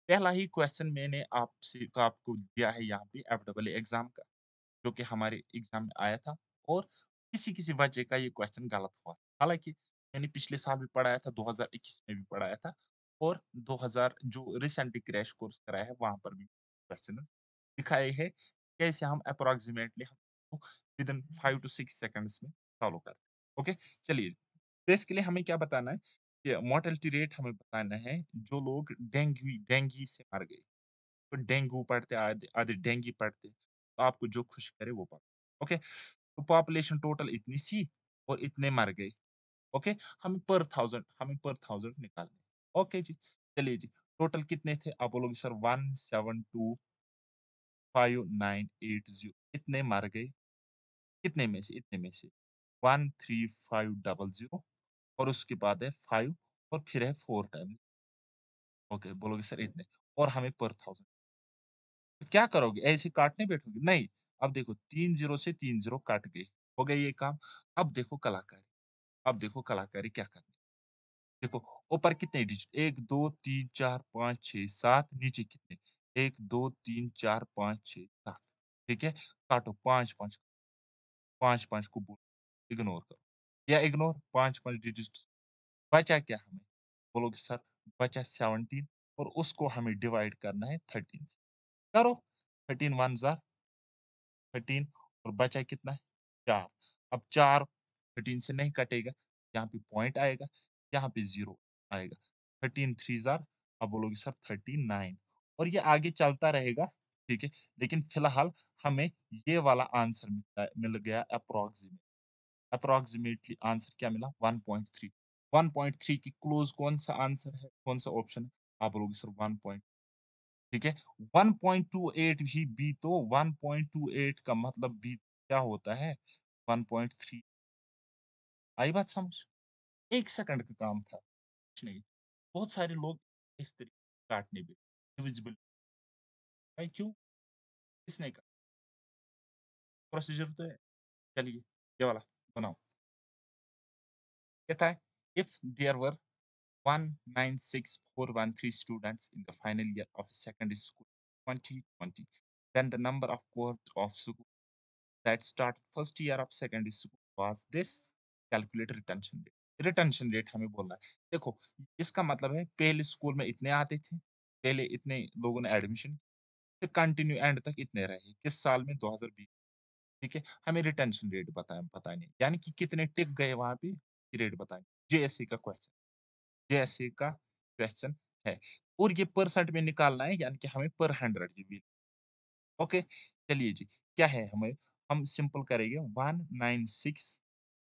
पहला ही क्वेश्चन मैंने आपसे आपको दिया है यहाँ पे एफ डबल एग्जाम का जो कि हमारे एग्जाम में आया था और किसी किसी वजह का ये क्वेश्चन गलत हुआ हालांकि मैंने पिछले साल भी पढ़ाया था 2021 में भी पढ़ाया था और 2000 जो रिसेंटली क्रैश कोर्स कराया है वहां पर भी क्वेश्चन दिखाए है कैसे हम अप्रोक्सीमेटली हम within five to six seconds में सॉलो करते हैं ओके चलिए तो इसके लिए हमें क्या बताना है ये मोर्टेलिटी रेट हमें बताना है जो लोग डेंगू डेंगी से मर गए तो डेंगू पढ़ते आधे आधे डेंगी पढ़ते तो आपको जो खुश करे वो पढ़ो ओके तो पॉपुलेशन टोटल इतनी सी और इतने मर गए ओके हमें पर थाउजेंड हमें पर थाउजेंड निकालने ओके जी चलिए जी टोटल कितने थे आप बोलोगे sir one seven two five nine eight zero इतने मर गए कितने में से इतने में से one three five double zero और उसके बाद है फाइव और फिर है फोर टाइम ओके बोलोगे सर हम्म। इतने और हमें पर थाउजेंड तो क्या करोगे ऐसे काटने बैठोगे नहीं अब देखो तीन जीरो से तीन जीरो काट गए हो गया ये काम अब देखो कलाकारी अब देखो कलाकारी क्या करनी देखो ऊपर कितने डिजिट एक दो तीन चार पाँच छ सात नीचे कितने एक दो तीन चार पाँच छ सात ठीक है काटो पाँच पाँच पाँच पाँच को बोलो इग्नोर करो या इग्नोर पाँच पाँच डिजिट बचा क्या हमें बोलोगे सर बचा सेवनटीन और उसको हमें डिवाइड करना है थर्टीन से करो थर्टीन वन जार थर्टीन और बचा कितना है चार अब चार थर्टीन से नहीं कटेगा यहाँ पे पॉइंट आएगा यहाँ पे जीरो आएगा थर्टीन थ्री जार अब बोलोगे सर थर्टीन नाइन और ये आगे चलता रहेगा ठीक है लेकिन फिलहाल हमें ये वाला आंसर मिल गया अप्रोक्सीमेट अप्रोक्सीमेटली आंसर क्या मिला 1.3 1.3 की क्लोज कौन सा आंसर है कौन सा ऑप्शन है आप बोलोगे सर 1. ठीक है 1.28 भी बी तो 1.28 का मतलब बी क्या होता है 1.3 आई बात समझ एक सेकंड का काम था कुछ नहीं बहुत सारे लोग इस तरीके काटने भी डिविजिबल क्यों किसने का प्रोसीजर तो है चलिए ये वाला बनाओ कहता है if there were 196413 students in the final year of secondary school 2020 then the number of cohort of school that start first year of secondary school was this calculator retention rate retention rate हमें बोलना है देखो इसका मतलब है पहले स्कूल में इतने आते थे पहले इतने लोगों ने एडमिशन फिर कंटिन्यू एंड तक इतने रहे किस साल में 2020 ठीक है हमें रिटेंशन रेट पता नहीं यानी कि कितने टिक गए वहां पे रेट नहीं जेएससी का क्वेश्चन जेएससी का क्वेश्चन है और ये परसेंट में निकालना है यानी कि हमें पर हंड्रेड जी बिल ओके चलिए जी क्या है हमें हम सिंपल करेंगे वन नाइन सिक्स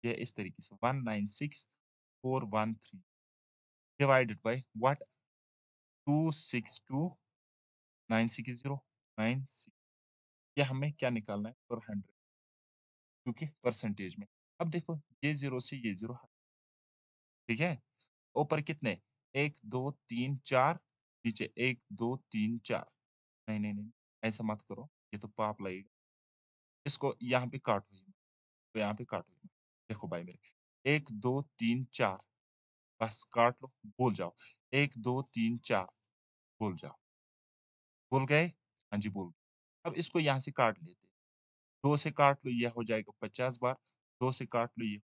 ये इस तरीके से one nine six four one three divided by what two six two nine six zero nine six ये हमें क्या निकालना है पर हंड्रेड क्योंकि परसेंटेज में अब देखो ये जीरो से ये जीरो ठीक है ऊपर कितने एक दो तीन चार नीचे एक दो तीन चार नहीं नहीं नहीं ऐसा मत करो ये तो पाप लगेगा इसको यहाँ पे काटो तो यहाँ पे काट हुई देखो भाई मेरे एक दो तीन चार बस काट लो बोल जाओ एक दो तीन चार बोल जाओ बोल गए हाँ जी बोल अब इसको यहाँ से काट लेते दो से काट लो ये हो जाएगा पचास बार दो से काट लो ये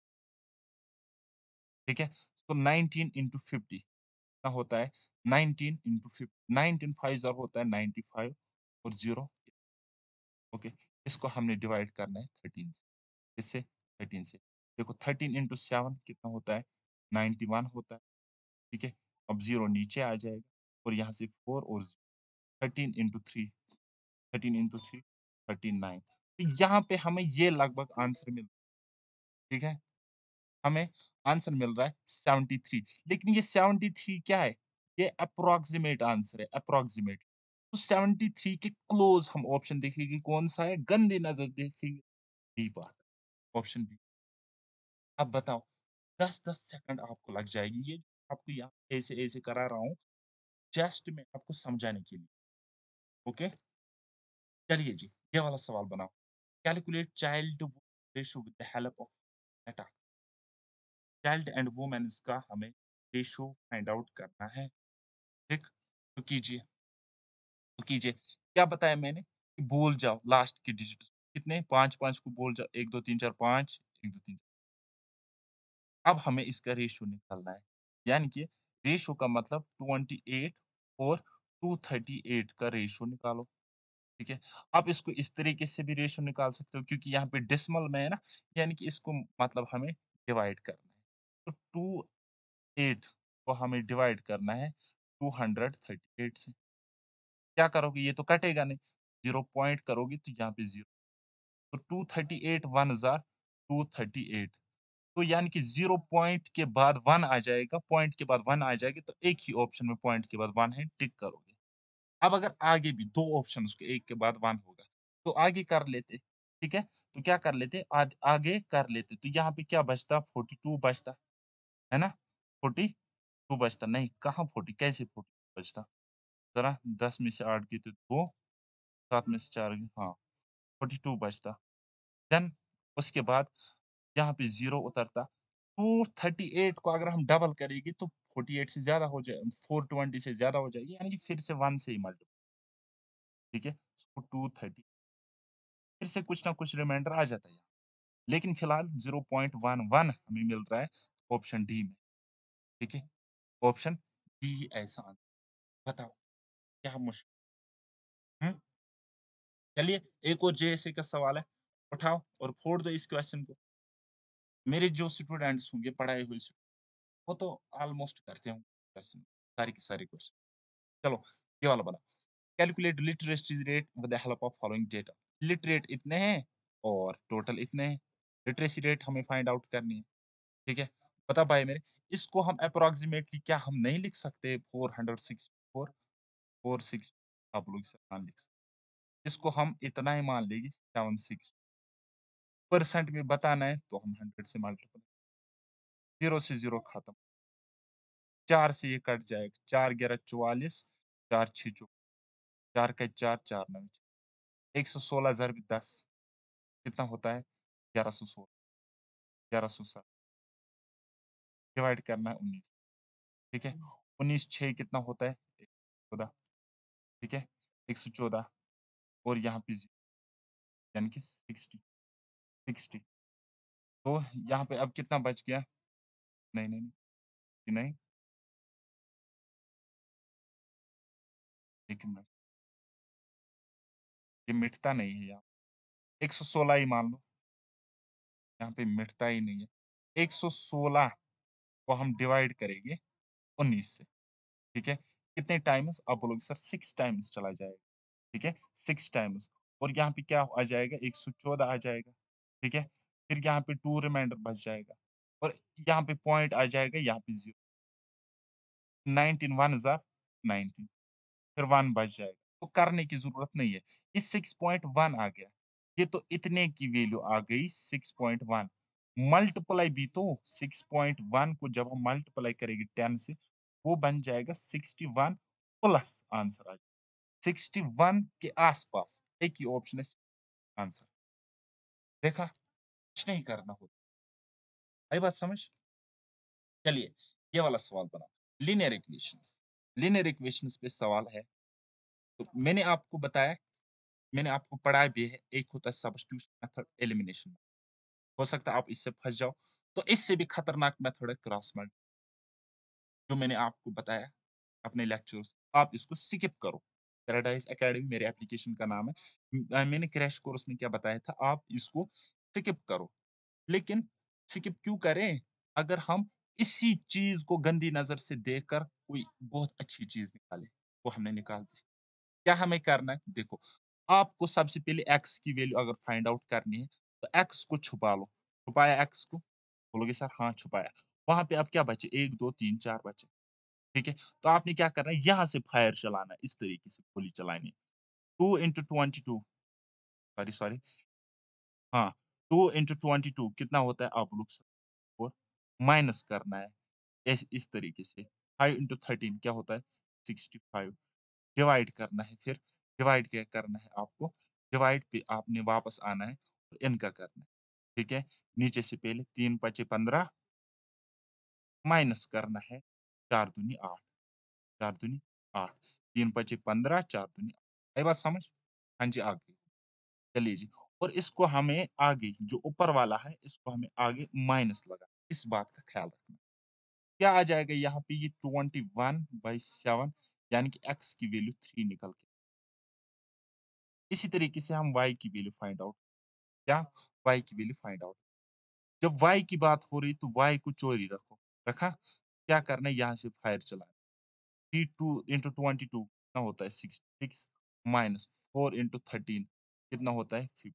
ठीक है तो नाइनटीन इंटू फिफ्टी कितना होता है nineteen into fifty nineteen five जार होता है नाइनटी फाइव और जीरो ओके इसको हमने डिवाइड करना है थर्टीन से इससे थर्टीन से देखो थर्टीन इंटू सेवन कितना होता है नाइन्टी वन होता है ठीक है अब जीरो नीचे आ जाएगा और यहाँ से फोर और thirteen into three thirteen into three thirteen nine तो यहाँ पे हमें ये लगभग आंसर मिल ठीक है हमें आंसर मिल रहा है 73 लेकिन ये 73 क्या है ये अप्रोक्सीमेट आंसर है अप्रोक्सीमेट तो 73 के क्लोज हम ऑप्शन देखेंगे कौन सा है गंदी नजर देखेंगे बी बात ऑप्शन बी अब बताओ 10 10 सेकंड आपको लग जाएगी ये आपको यहाँ ऐसे ऐसे करा रहा हूँ जस्ट में आपको समझाने के लिए ओके चलिए जी ये वाला सवाल बनाओ Calculate child to ratio with the help of data. child and woman का hame ratio find out करना hai dekh to kijiye to kijiye kya bataya maine ki bol jao last के डिजिट कितने पांच पांच को बोल जाओ एक दो तीन चार पांच एक दो तीन चार अब हमें इसका रेशो निकालना है यानी कि रेशो का मतलब 28 और 238 का रेशो निकालो ठीक है आप इसको इस तरीके से भी रेशो निकाल सकते हो क्योंकि यहाँ पे डिसमल में है ना यानी कि इसको मतलब हमें डिवाइड करना है तो टू एट को हमें डिवाइड करना है टू हंड्रेड थर्टी एट से क्या करोगे ये तो कटेगा नहीं जीरो पॉइंट करोगे तो यहाँ पे जीरो तो टू थर्टी एट वन हजार टू थर्टी एट तो यानी कि जीरो पॉइंट के बाद वन आ जाएगा पॉइंट के बाद वन आ जाएगी तो एक ही ऑप्शन में पॉइंट के बाद वन है टिक करोगे अब अगर आगे भी दो ऑप्शन उसके एक के बाद वन होगा तो आगे कर लेते ठीक है तो क्या कर लेते आद, आगे कर लेते तो यहाँ पे क्या बचता फोर्टी टू बचता है ना फोर्टी टू बचता नहीं कहाँ फोर्टी कैसे फोर्टी बचता जरा दस में से आठ गए तो दो सात में से चार गए हाँ फोर्टी टू बचता देन उसके बाद यहाँ पे जीरो उतरता 238 को अगर हम डबल करेंगे तो 48 से ज्यादा हो जाए 420 से ज्यादा हो जाएगी यानी कि फिर से वन से ही मल्टीप्लाई ठीक है टू थर्टी फिर से कुछ ना कुछ रिमाइंडर आ जाता है लेकिन फिलहाल 0.11 हमें मिल रहा है ऑप्शन डी में ठीक है ऑप्शन डी ऐसा बताओ क्या मुश्किल चलिए एक और जे का सवाल है उठाओ और फोड़ दो इस क्वेश्चन को मेरे जो स्टूडेंट्स होंगे पढ़ाए हुए वो तो ऑलमोस्ट करते होंगे क्वेश्चन सारे के सारे क्वेश्चन चलो ये वाला बना calculate literacy rate with the help of following data literate इतने हैं और टोटल इतने हैं लिटरेसी रेट हमें फाइंड आउट करनी है ठीक है बता भाई मेरे इसको हम अप्रोक्सीमेटली क्या हम नहीं लिख सकते four hundred six four four six आप लोग लिख सकते इसको हम इतना ही मान लीजिए सेवन सिक्स परसेंट में बताना है तो हम हंड्रेड से मल्टीपल जीरो से जीरो खत्म चार से ये कट जाएगा चार ग्यारह चौवालीस चार छः चौबीस चार का चार चार नौ एक सौ सोलह हजार दस कितना होता है ग्यारह सौ सोलह ग्यारह सौ सात डिवाइड करना है उन्नीस ठीक है उन्नीस छः कितना होता है चौदह ठीक है एक सौ चौदह और यहाँ पे जीरो यानी कि सिक्सटी सिक्सटी तो यहाँ पे अब कितना बच गया नहीं नहीं नहीं नहीं एक मिनट ये मिटता नहीं है यहाँ एक सौ सोलह ही मान लो यहाँ पे मिटता ही नहीं है एक सौ सोलह को हम डिवाइड करेंगे उन्नीस से ठीक है कितने टाइम्स आप बोलोगे सर सिक्स टाइम्स चला जाएगा ठीक है सिक्स टाइम्स और यहाँ पे क्या आ जाएगा एक सौ चौदह आ जाएगा ठीक है फिर यहाँ पे टू रिमाइंडर बच जाएगा और यहाँ पे पॉइंट आ जाएगा यहाँ पे जीरो नाइनटीन वन हजार नाइनटीन फिर वन बच जाएगा तो करने की जरूरत नहीं है ये सिक्स पॉइंट वन आ गया ये तो इतने की वैल्यू आ गई सिक्स पॉइंट वन मल्टीप्लाई भी तो सिक्स पॉइंट वन को जब हम मल्टीप्लाई करेंगे टेन से वो बन जाएगा सिक्सटी वन प्लस आंसर आ जाएगा सिक्सटी वन के आसपास एक ही ऑप्शन है आंसर देखा कुछ नहीं करना होता आई बात समझ चलिए ये वाला सवाल बना लिनियर इक्वेशंस लिनियर इक्वेशंस पे सवाल है तो मैंने आपको बताया मैंने आपको पढ़ाया भी है एक होता है सब्स्टिट्यूशन मेथड एलिमिनेशन हो सकता है आप इससे फंस जाओ तो इससे भी खतरनाक मेथड है क्रॉस मल्टीप्लिकेशन जो मैंने आपको बताया अपने लेक्चर्स आप इसको स्किप करो पैराडाइज अकेडमी मेरे एप्लीकेशन का नाम है मैंने क्रैश कोर्स में क्या बताया था आप इसको स्किप करो लेकिन स्किप क्यों करें अगर हम इसी चीज को गंदी नजर से देखकर कोई बहुत अच्छी चीज निकाले वो हमने निकाल दी क्या हमें करना है देखो आपको सबसे पहले एक्स की वैल्यू अगर फाइंड आउट करनी है तो एक्स को छुपा लो छुपाया एक्स को बोलोगे सर हाँ छुपाया वहां पे अब क्या बचे एक दो तीन चार बचे ठीक है तो आपने क्या करना है यहां से फायर चलाना इस तरीके से गोली चलानी two into twenty two sorry sorry हाँ टू इंटू ट्वेंटी टू कितना होता है आप लोग माइनस करना है इस, इस तरीके से फाइव इंटू थर्टीन क्या होता है सिक्सटी फाइव डिवाइड करना है फिर डिवाइड क्या करना है आपको डिवाइड पे आपने वापस आना है और इनका करना है ठीक है नीचे से पहले तीन पचे पंद्रह माइनस करना है चार दुनी आठ चार दुनी आठ तीन पचे पंद्रह चार दुनी आई बात समझ हाँ जी आगे चलिए जी और इसको हमें आगे जो ऊपर वाला है इसको हमें आगे माइनस लगा इस बात का ख्याल रखना क्या आ जाएगा यहाँ पे ये ट्वेंटी वन बाई सेवन यानी कि एक्स की वैल्यू थ्री निकल के इसी तरीके से हम वाई की वैल्यू फाइंड आउट क्या वाई की वैल्यू फाइंड आउट जब वाई की बात हो रही तो वाई को चोरी रखो रखा क्या करना है यहाँ से फायर चलाना three two into twenty two कितना होता है six six minus four into thirteen कितना होता है फिफ्टी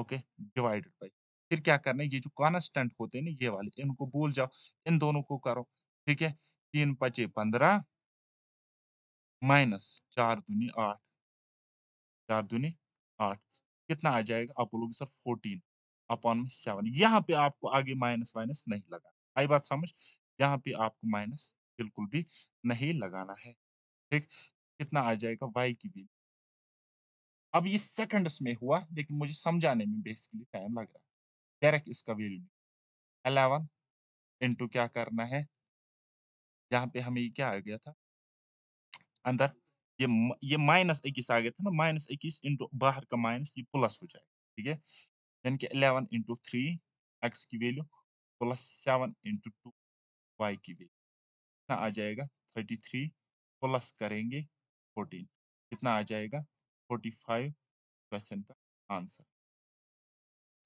ओके डिवाइडेड बाई फिर क्या करना है ये जो कॉन्स्टेंट होते हैं ना ये वाले इनको भूल जाओ इन दोनों को करो ठीक है तीन पचे पंद्रह माइनस चार दूनी आठ चार दूनी आठ कितना आ जाएगा आप बोलोगे सर फोर्टीन अपॉन में सेवन यहाँ पे आपको आगे माइनस माइनस नहीं लगा आई बात समझ यहाँ पे आपको माइनस बिल्कुल भी नहीं लगाना है ठीक कितना आ जाएगा वाई की वैल्यू अब ये सेकंड्स में हुआ लेकिन मुझे समझाने में बेसिकली टाइम लग रहा है डायरेक्ट इसका वैल्यू अलेवन इंटू क्या करना है यहाँ पे हमें क्या आ गया था अंदर ये ये माइनस इक्कीस आ गया था ना माइनस इक्कीस इंटू बाहर का माइनस ये प्लस हो जाएगा ठीक है यानी कि अलेवन इंटू थ्री एक्स की value plus seven into two y की वैल्यू कितना आ जाएगा थर्टी थ्री प्लस करेंगे फोर्टीन कितना आ जाएगा फोर्टी फाइव क्वेश्चन का आंसर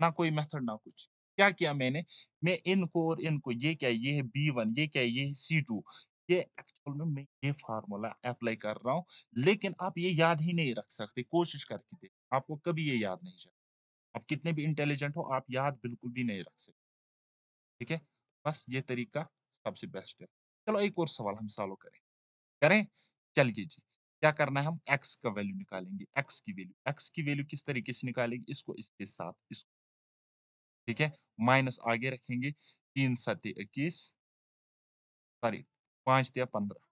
ना कोई मेथड ना कुछ क्या किया मैंने मैं इनको और इनको ये क्या है ये है बी वन ये क्या है ये है सी टू ये एक्चुअल में मैं ये फार्मूला अप्लाई कर रहा हूँ लेकिन आप ये याद ही नहीं रख सकते कोशिश करके देख आपको कभी ये याद नहीं जाएगा आप कितने भी इंटेलिजेंट हो आप याद बिल्कुल भी नहीं रख सकते ठीक है बस ये तरीका सबसे बेस्ट है चलो एक और सवाल हम सॉल्व करें करें चलिए जी क्या करना है हम एक्स का वैल्यू निकालेंगे एक्स की वैल्यू एक्स की वैल्यू किस तरीके से निकालेंगे इसको इसके साथ इसको ठीक है माइनस आगे रखेंगे तीन सत्य इक्कीस सॉरी पांच दिया पंद्रह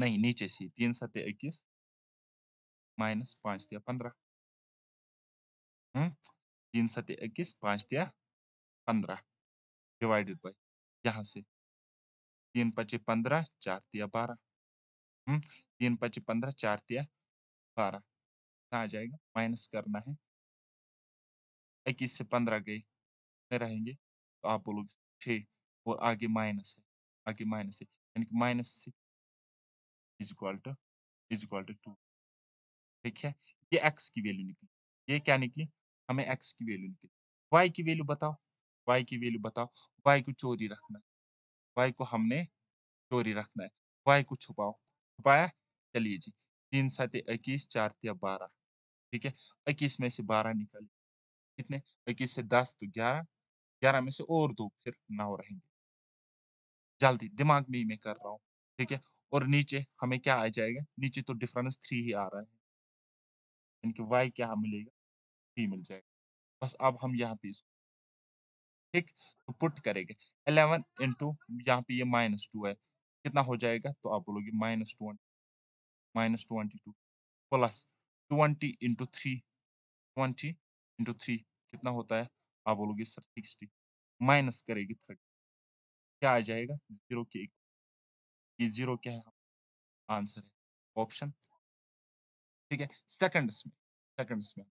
नहीं नीचे से तीन सत्य इक्कीस माइनस पांच दिया पंद्रह हम्म तीन सत्य इक्कीस पांच दिया पंद्रह डिवाइडेड बाई यहां से तीन पची पंद्रह चार तिया बारह हम्म तीन पची पंद्रह चार तिया बारह कहा जाएगा माइनस करना है इक्कीस से पंद्रह गए रहेंगे तो आप बोलोगे छः और आगे माइनस है आगे माइनस है यानी कि minus six is equal to is equal to two ठीक है ये एक्स की वैल्यू निकली ये क्या निकली हमें एक्स की वैल्यू निकली वाई की वैल्यू बताओ वाई की वैल्यू बताओ वाई को चोरी रखना है वाई को हमने चोरी रखना है वाई को छुपाओ छुपाया चलिए जी तीन सात इक्कीस चार तिया बारह ठीक है इक्कीस में से बारह निकल कितने इक्कीस से दस तो ग्यारह ग्यारह में से और दो फिर नौ रहेंगे जल्दी दिमाग में ही मैं कर रहा हूँ ठीक है और नीचे हमें क्या आ जाएगा नीचे तो डिफरेंस थ्री ही आ रहा है यानी कि वाई क्या मिलेगा थ्री मिल जाएगा बस अब हम यहाँ पे इसको ठीक तो पुट करेंगे इलेवन इंटू यहाँ पे ये माइनस टू है कितना हो जाएगा तो आप बोलोगे minus twenty minus twenty two plus twenty into three twenty into three कितना होता है आप बोलोगे सर सिक्सटी माइनस करेगी थर्टी क्या आ जाएगा जीरो के एक ये जीरो क्या है आंसर है ऑप्शन ठीक है सेकंड्स में सेकंड्स में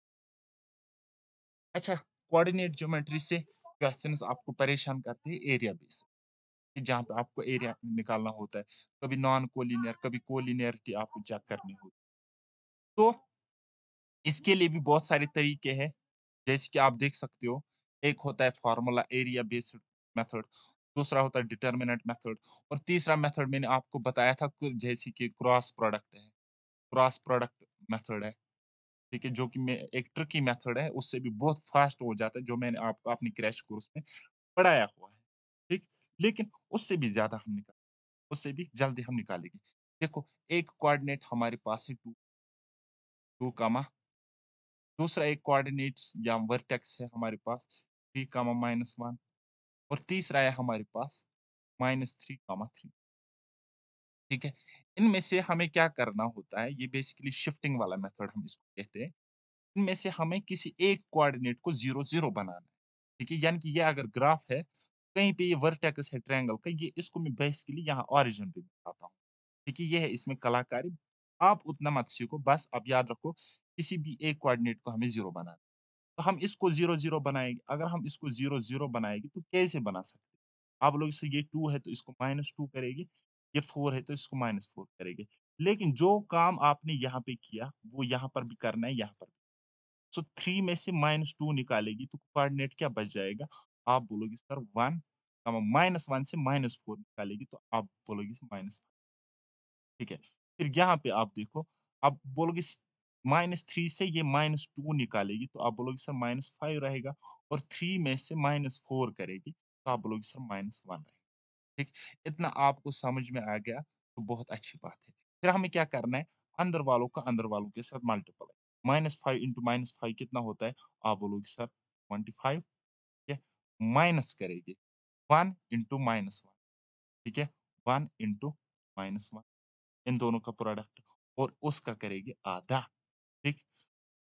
अच्छा कोऑर्डिनेट ज्योमेट्री से क्वेश्चंस आपको परेशान करते हैं एरिया बेस जहाँ पे आपको एरिया निकालना होता है कभी नॉन कोलिनियर कभी कोलिनियरिटी आपको चेक करनी होती है तो इसके लिए भी बहुत सारे तरीके हैं जैसे कि आप देख सकते हो एक होता है फॉर्मूला एरिया बेस्ड मेथड दूसरा होता है डिटर्मिनेंट मेथड और तीसरा मेथड मैंने आपको बताया था जैसे कि क्रॉस प्रोडक्ट है क्रॉस प्रोडक्ट मेथड है ठीक है जो कि मैं एक ट्रिकी मेथड है उससे भी बहुत फास्ट हो जाता है जो मैंने आपको अपने क्रैश कोर्स में पढ़ाया हुआ है ठीक लेकिन उससे भी ज्यादा हम निकाल उससे भी जल्दी हम निकालेंगे देखो एक कोऑर्डिनेट हमारे पास है टू टू कामा दूसरा एक कोऑर्डिनेट या वर्टेक्स है हमारे पास थ्री कामा माइनस वन और तीसरा है हमारे पास माइनस थ्री कामा थ्री ठीक है? इनमें से हमें क्या करना होता है ये बेसिकली शिफ्टिंग वाला मेथड हम इसको कहते हैं। इनमें से हमें किसी एक कोऑर्डिनेट को जीरो जीरो बनाना है। ठीक है? यानी कि ये अगर ग्राफ है कहीं पे ये वर्टेक्स है ट्रायंगल का ये इसको मैं बेसिकली यहाँ ओरिजिन पे दिखाता हूँ। ठीक है? ये है इसमें कलाकारी। आप उतना मत सीखो बस अब याद रखो किसी भी एक कोऑर्डिनेट को हमें जीरो बनाना तो हम इसको जीरो जीरो बनाएंगे अगर हम इसको जीरो जीरो बनाएँगे तो कैसे बना सकते हैं? आप लोग इसे ये टू है तो इसको माइनस टू करेगी ये फोर है तो इसको माइनस फोर करेंगे लेकिन जो काम आपने यहाँ पे किया वो यहाँ पर भी करना है यहाँ पर भी सो so, थ्री में से माइनस टू निकालेगी तो कोऑर्डिनेट क्या बच जाएगा आप बोलोगे सर वन माइनस वन से माइनस फोर निकालेगी तो आप बोलोगे माइनस ठीक है फिर यहाँ पे आप देखो आप बोलोगे माइनस थ्री से ये माइनस टू निकालेगी तो आप बोलोगे सर माइनस फाइव रहेगा और थ्री में से माइनस फोर करेगी तो आप बोलोगे सर माइनस वन रहेगा ठीक, इतना आपको समझ में आ गया तो बहुत अच्छी बात है। फिर हमें क्या करना है, अंदर वालों का अंदर वालों के साथ multiply five into minus five कितना होता है? आप बोलोगे सर ट्वेंटी फाइव ठीक है, माइनस करेंगे वन इंटू माइनस वन ठीक है, वन इंटू माइनस वन इन दोनों का प्रोडक्ट और उसका करेंगे आधा, ठीक।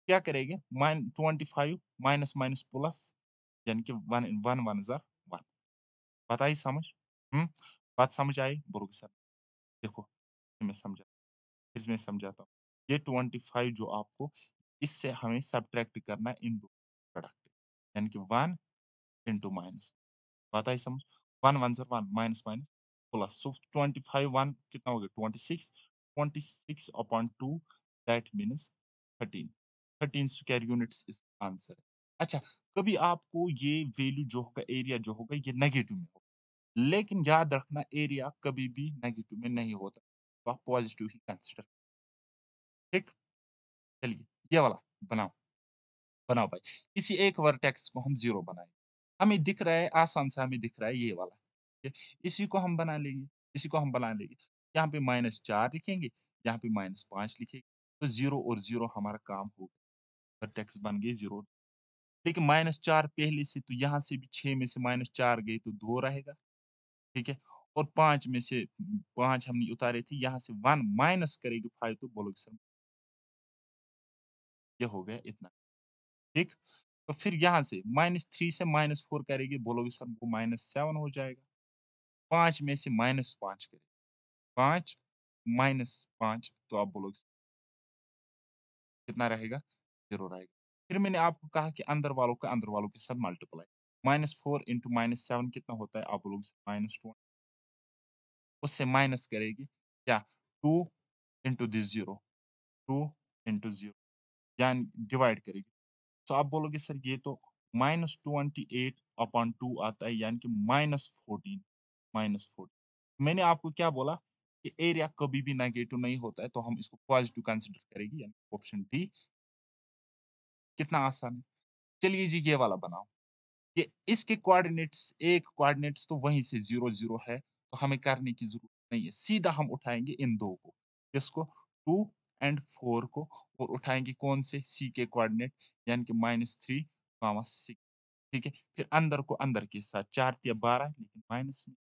क्या करेंगे minus twenty five minus minus plus यानी कि वन वन वन ज़ार वन बताइए समझ? हुँ? हम्म, बात समझ आई? भरोगे सर। देखो, मैं समझा फिर मैं समझाता हूँ। ये ट्वेंटी फाइव जो आपको इससे हमें सब्ट्रैक्ट करना है इन दो प्रोडक्ट यानी कि 1 इंटू माइनस बात आई समझ? वन वन ज़र one minus minus plus so twenty five one कितना हो गया twenty six twenty six upon two that means thirteen thirteen square units इस आंसर है। अच्छा, कभी आपको ये वैल्यू जो होगा एरिया जो होगा ये नेगेटिव में हो लेकिन याद रखना एरिया कभी भी नेगेटिव में नहीं होता तो आप पॉजिटिव ही कंसिडर ठीक चलिए ये वाला बनाओ बनाओ भाई इसी एक वर्टेक्स को हम जीरो बनाए हमें दिख रहा है आसान से हमें दिख रहा है ये वाला ठीक है इसी को हम बना लेंगे इसी को हम बना लेंगे यहाँ पे माइनस चार लिखेंगे यहाँ पे माइनस पांच लिखेंगे तो जीरो और जीरो हमारा काम हो गया वर्टेक्स बन गए जीरो लेकिन माइनस चार पहले से तो यहाँ से भी छह में से माइनस चार गए तो दो रहेगा ठीक है और पांच में से पाँच हमने उतारे थे यहाँ से वन माइनस करेगी फाइव तो बोलोगे सर ये हो गया इतना ठीक तो फिर यहाँ से माइनस थ्री से माइनस फोर करेंगे बोलोगे सर वो माइनस सेवन हो जाएगा पांच में से माइनस पाँच करेंगे पाँच माइनस पाँच तो आप बोलोगे कितना रहेगा जीरो रहेगा फिर मैंने आपको कहा कि अंदर वालों का अंदर वालों के साथ multiply minus four into minus seven कितना होता है आप लोग माइनस टू उससे माइनस करेगी क्या two into this zero two into zero यानी डिवाइड करेगी तो आप बोलोगे सर ये तो minus twenty eight upon two आता है यानी कि माइनस फोर्टीन माइनस फोर्टीन मैंने आपको क्या बोला कि एरिया कभी भी नेगेटिव नहीं होता है तो हम इसको पॉजिटिव कंसिडर करेंगे यानी ऑप्शन डी कितना आसान है चलिए जी ये वाला बनाओ कि इसके कोऑर्डिनेट्स एक कोऑर्डिनेट्स तो वहीं से जीरो जीरो है तो हमें करने की जरूरत नहीं है सीधा हम उठाएंगे इन दो को जिसको टू एंड फोर को और उठाएंगे कौन से सी के कोऑर्डिनेट यानी कि माइनस थ्री कामा सिक्स ठीक है फिर अंदर को अंदर के साथ चार या बारह लेकिन माइनस में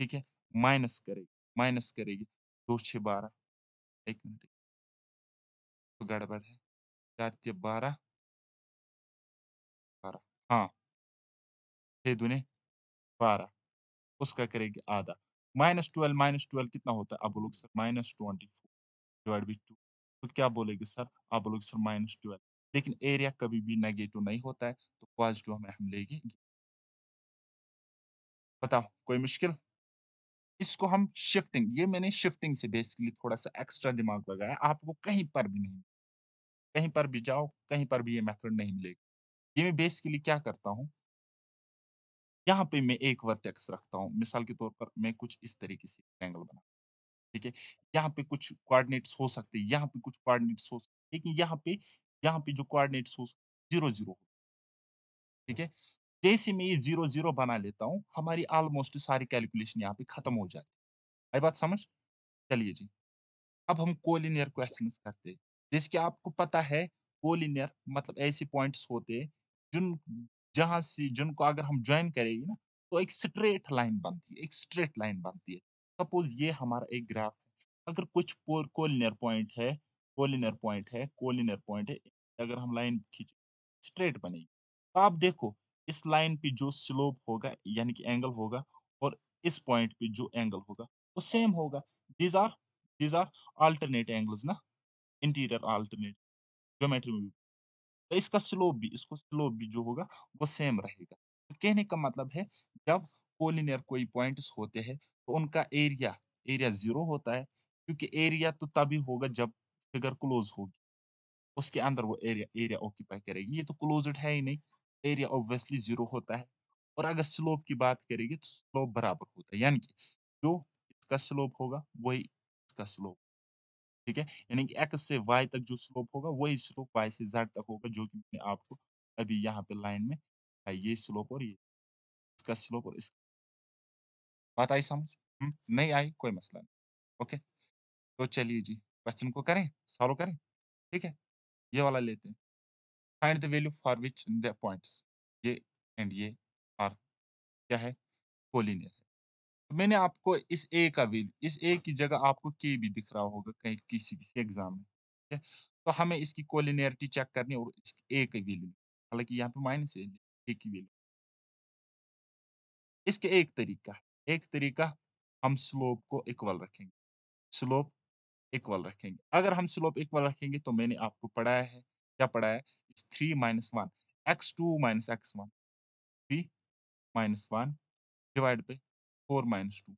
ठीक है माइनस करेगी माइनस करेगी दो छः बारह एक मिनट तो गड़बड़ है चार या बारह बारह हाँ छः दुने बारह उसका करेंगे आधा माइनस ट्वेल्व माइनस ट्वेल्व कितना होता है आप बोलोगे sir minus twenty four divide by two तो क्या बोलेंगे सर आप बोलोगे सर माइनस ट्वेल्व लेकिन एरिया कभी भी नेगेटिव नहीं होता है तो पॉजिटिव हमें हम लेंगे बताओ कोई मुश्किल इसको हम शिफ्टिंग ये मैंने शिफ्टिंग से बेसिकली थोड़ा सा एक्स्ट्रा दिमाग लगाया आपको कहीं पर भी नहीं कहीं पर भी जाओ कहीं पर भी ये मेथड नहीं मिलेगा ये मैं बेसिकली क्या करता हूँ यहाँ पे मैं एक वर्टेक्स रखता हूँ। मिसाल के तौर पर मैं कुछ इस तरीके से ट्रैंगल बना ठीक है? यहाँ पे कुछ कोऑर्डिनेट्स हो सकते हैं, यहाँ पे कुछ कोऑर्डिनेट्स हो सकते हैं, लेकिन यहाँ पे यहाँ पे जो कोऑर्डिनेट्स हो जीरो 0 ठीक है? जैसे मैं ये जीरो जीरो बना लेता हूँ, हमारी ऑलमोस्ट सारी कैलकुलेशन यहाँ पे खत्म हो जाती है। आई बात समझ? चलिए जी। अब हम कोलिनियर क्वेश्चन करते हैं। जैसे कि आपको पता है कोलिनियर मतलब ऐसे पॉइंट्स होते हैं जिन जहाँ से जिनको अगर हम ज्वाइन करेंगे ना तो एक स्ट्रेट लाइन बनती है एक स्ट्रेट लाइन बनती है सपोज ये हमारा एक ग्राफ है अगर कुछ कोलिनियर पॉइंट है कोलिनियर पॉइंट है कोलिनियर पॉइंट है अगर हम लाइन खींचे स्ट्रेट बनेगी तो आप देखो इस लाइन पे जो स्लोप होगा यानी कि एंगल होगा और इस पॉइंट पे जो एंगल होगा वो सेम होगा these are these are alternate angles ना इंटीरियर अल्टरनेट ज्योमेट्री में भी तो इसका स्लोप भी इसको स्लोप भी जो होगा वो सेम रहेगा तो कहने का मतलब है जब कोलिनियर कोई पॉइंट्स होते हैं तो उनका एरिया एरिया जीरो होता है क्योंकि एरिया तो तभी होगा जब फिगर क्लोज होगी उसके अंदर वो एरिया एरिया ऑक्यूपाई करेगी ये तो क्लोज्ड है ही नहीं एरिया ऑब्वियसली जीरो होता है और अगर स्लोप की बात करेंगे तो स्लोप बराबर होता है यानी कि जो इसका स्लोप होगा वही इसका स्लोप ठीक है यानी कि एक्स से वाई तक जो स्लोप होगा वही स्लोप वाई से जेड तक होगा जो कि मैंने आपको अभी यहाँ पे लाइन में ये स्लोप और ये इसका स्लोप और इसका बात आई समझ हुँ? नहीं आई कोई मसला नहीं ओके तो चलिए जी क्वेश्चन को करें सॉल्व करें ठीक है ये वाला लेते हैं find the value for which the points ये एंड ये आर क्या है कोलिनियर मैंने आपको इस ए का भी इस ए की जगह आपको के भी दिख रहा होगा कहीं किसी किसी एग्जाम में ठीक है तो हमें इसकी कोलिनियरिटी चेक करनी और इसकी ए की वैल्यू हालांकि यहाँ पे माइनस ए ए की वैल्यू इसके एक तरीका एक तरीका हम स्लोप को इक्वल रखेंगे स्लोप इक्वल रखेंगे अगर हम स्लोप इक्वल रखेंगे तो मैंने आपको पढ़ाया है क्या पढ़ाया है three minus one X two minus X one three minus one divide by four minus two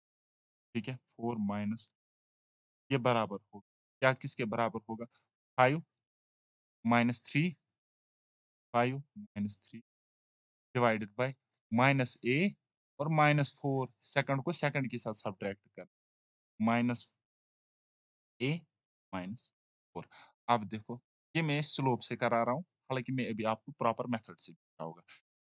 ठीक है फोर माइनस ये बराबर होगा क्या किसके बराबर होगा five minus three five minus three divided by minus A और माइनस फोर सेकंड को सेकंड के साथ सब्ट्रैक्ट कर माइनस ए माइनस फोर आप देखो ये मैं स्लोप से करा रहा हूँ हालांकि मैं अभी आपको प्रॉपर मेथड से बताऊंगा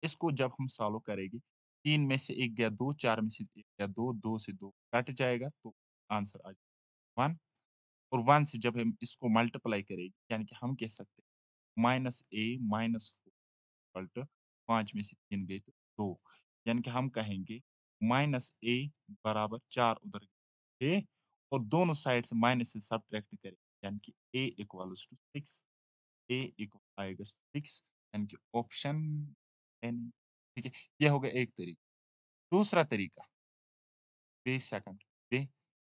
इसको जब हम सॉल्व करेंगे तीन में से एक गया दो चार में से एक गया दो दो से दो कट जाएगा तो आंसर आ जाएगा वन और वन से जब हम इसको मल्टीप्लाई करेंगे यानी कि हम कह सकते हैं माइनस ए माइनस फोर पाँच में से तीन गए तो दो यानी कि हम कहेंगे माइनस ए बराबर चार उधर छः और दोनों साइड से माइनस से सब्ट्रैक्ट करें यानी कि A equal to six A equal आएगा सिक्स यानी कि ऑप्शन एन ठीक है ये हो गया एक तरीका दूसरा तरीका वे सेकंड वे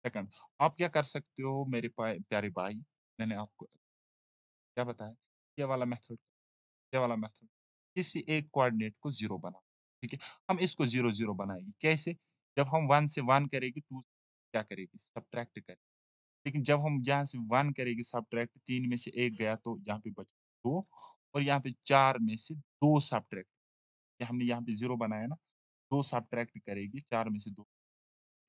सेकंड आप क्या कर सकते हो मेरे प्यारे भाई मैंने आपको क्या बताया ये वाला मेथड ये वाला मेथड किसी एक कोऑर्डिनेट को जीरो बना ठीक है हम इसको जीरो जीरो बनाएंगे कैसे जब हम वन से वन करेंगे टू क्या करेगी सब्ट्रैक्ट ट्रैक्ट लेकिन जब हम यहाँ से वन करेंगे सब्ट्रैक्ट तीन में से एक गया तो यहाँ पे बच दो और यहाँ पे चार में से दो ट्रैक्ट कि हमने यहाँ पे जीरो बनाया ना दो सब्ट्रैक्ट करेगी चार में से दो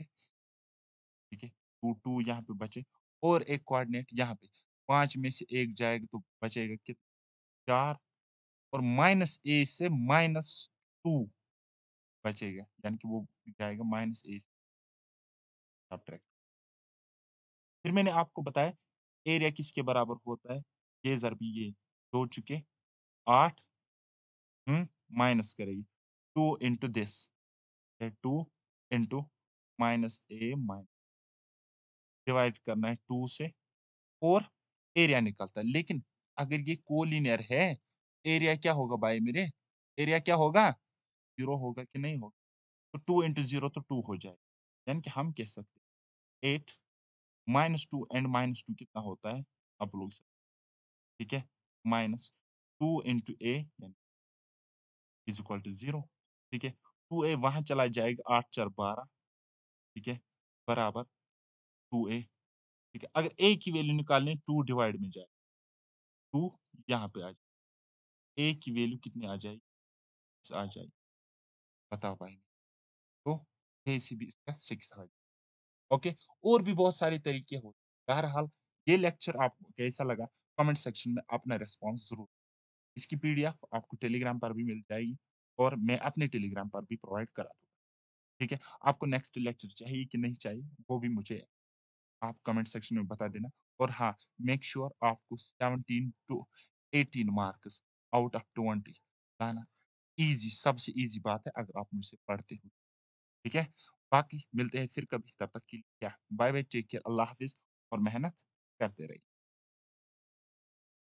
ठीक है टू तो टू यहाँ पे बचे और एक कोऑर्डिनेट यहाँ पे पांच में से एक जाएगा तो बचेगा कितना चार और माइनस ए से माइनस टू बचेगा यानी कि वो जाएगा माइनस ए सब्ट्रैक्ट फिर मैंने आपको बताया एरिया किसके बराबर होता है ये जरबी ये दो चुके आठ हम्म माइनस करेगी two into this two into minus A minus divide करना है टू से और एरिया निकलता है लेकिन अगर ये कोलिनियर है एरिया क्या होगा भाई मेरे एरिया क्या होगा जीरो होगा कि नहीं होगा तो टू इंटू जीरो तो टू हो जाएगा यानी कि हम कह सकते हैं eight minus two and minus two कितना होता है आप लोग ठीक है माइनस टू इंटू ए यानी इज इक्वल टू जीरो ठीक है टू ए वहां चला जाएगा आठ चार बारह ठीक है बराबर टू ए ठीक है अगर ए की वैल्यू निकालने टू डिवाइड में जाए टू यहाँ पे आ जाए ए की वैल्यू कितनी आ जाएगी आ जाए बता पाएंगे तो ए सी भी इसका सिक्स आ जाए ओके और भी बहुत सारे तरीके होते हैं बहरहाल ये लेक्चर आपको कैसा लगा कमेंट सेक्शन में अपना रिस्पॉन्स जरूर इसकी पीडीएफ आपको टेलीग्राम पर भी मिल जाएगी और मैं अपने टेलीग्राम पर भी प्रोवाइड करा दूंगा ठीक है आपको नेक्स्ट लेक्चर चाहिए कि नहीं चाहिए वो भी मुझे आप कमेंट सेक्शन में बता देना और हाँ मेक श्योर sure आपको seventeen to eighteen marks out of twenty लाना ईजी सबसे ईजी बात है अगर आप मुझसे पढ़ते हो ठीक है बाकी मिलते हैं फिर कभी तब तक के लिए क्या बाय बाय टेक केयर अल्लाह हाफिज और मेहनत करते रहिए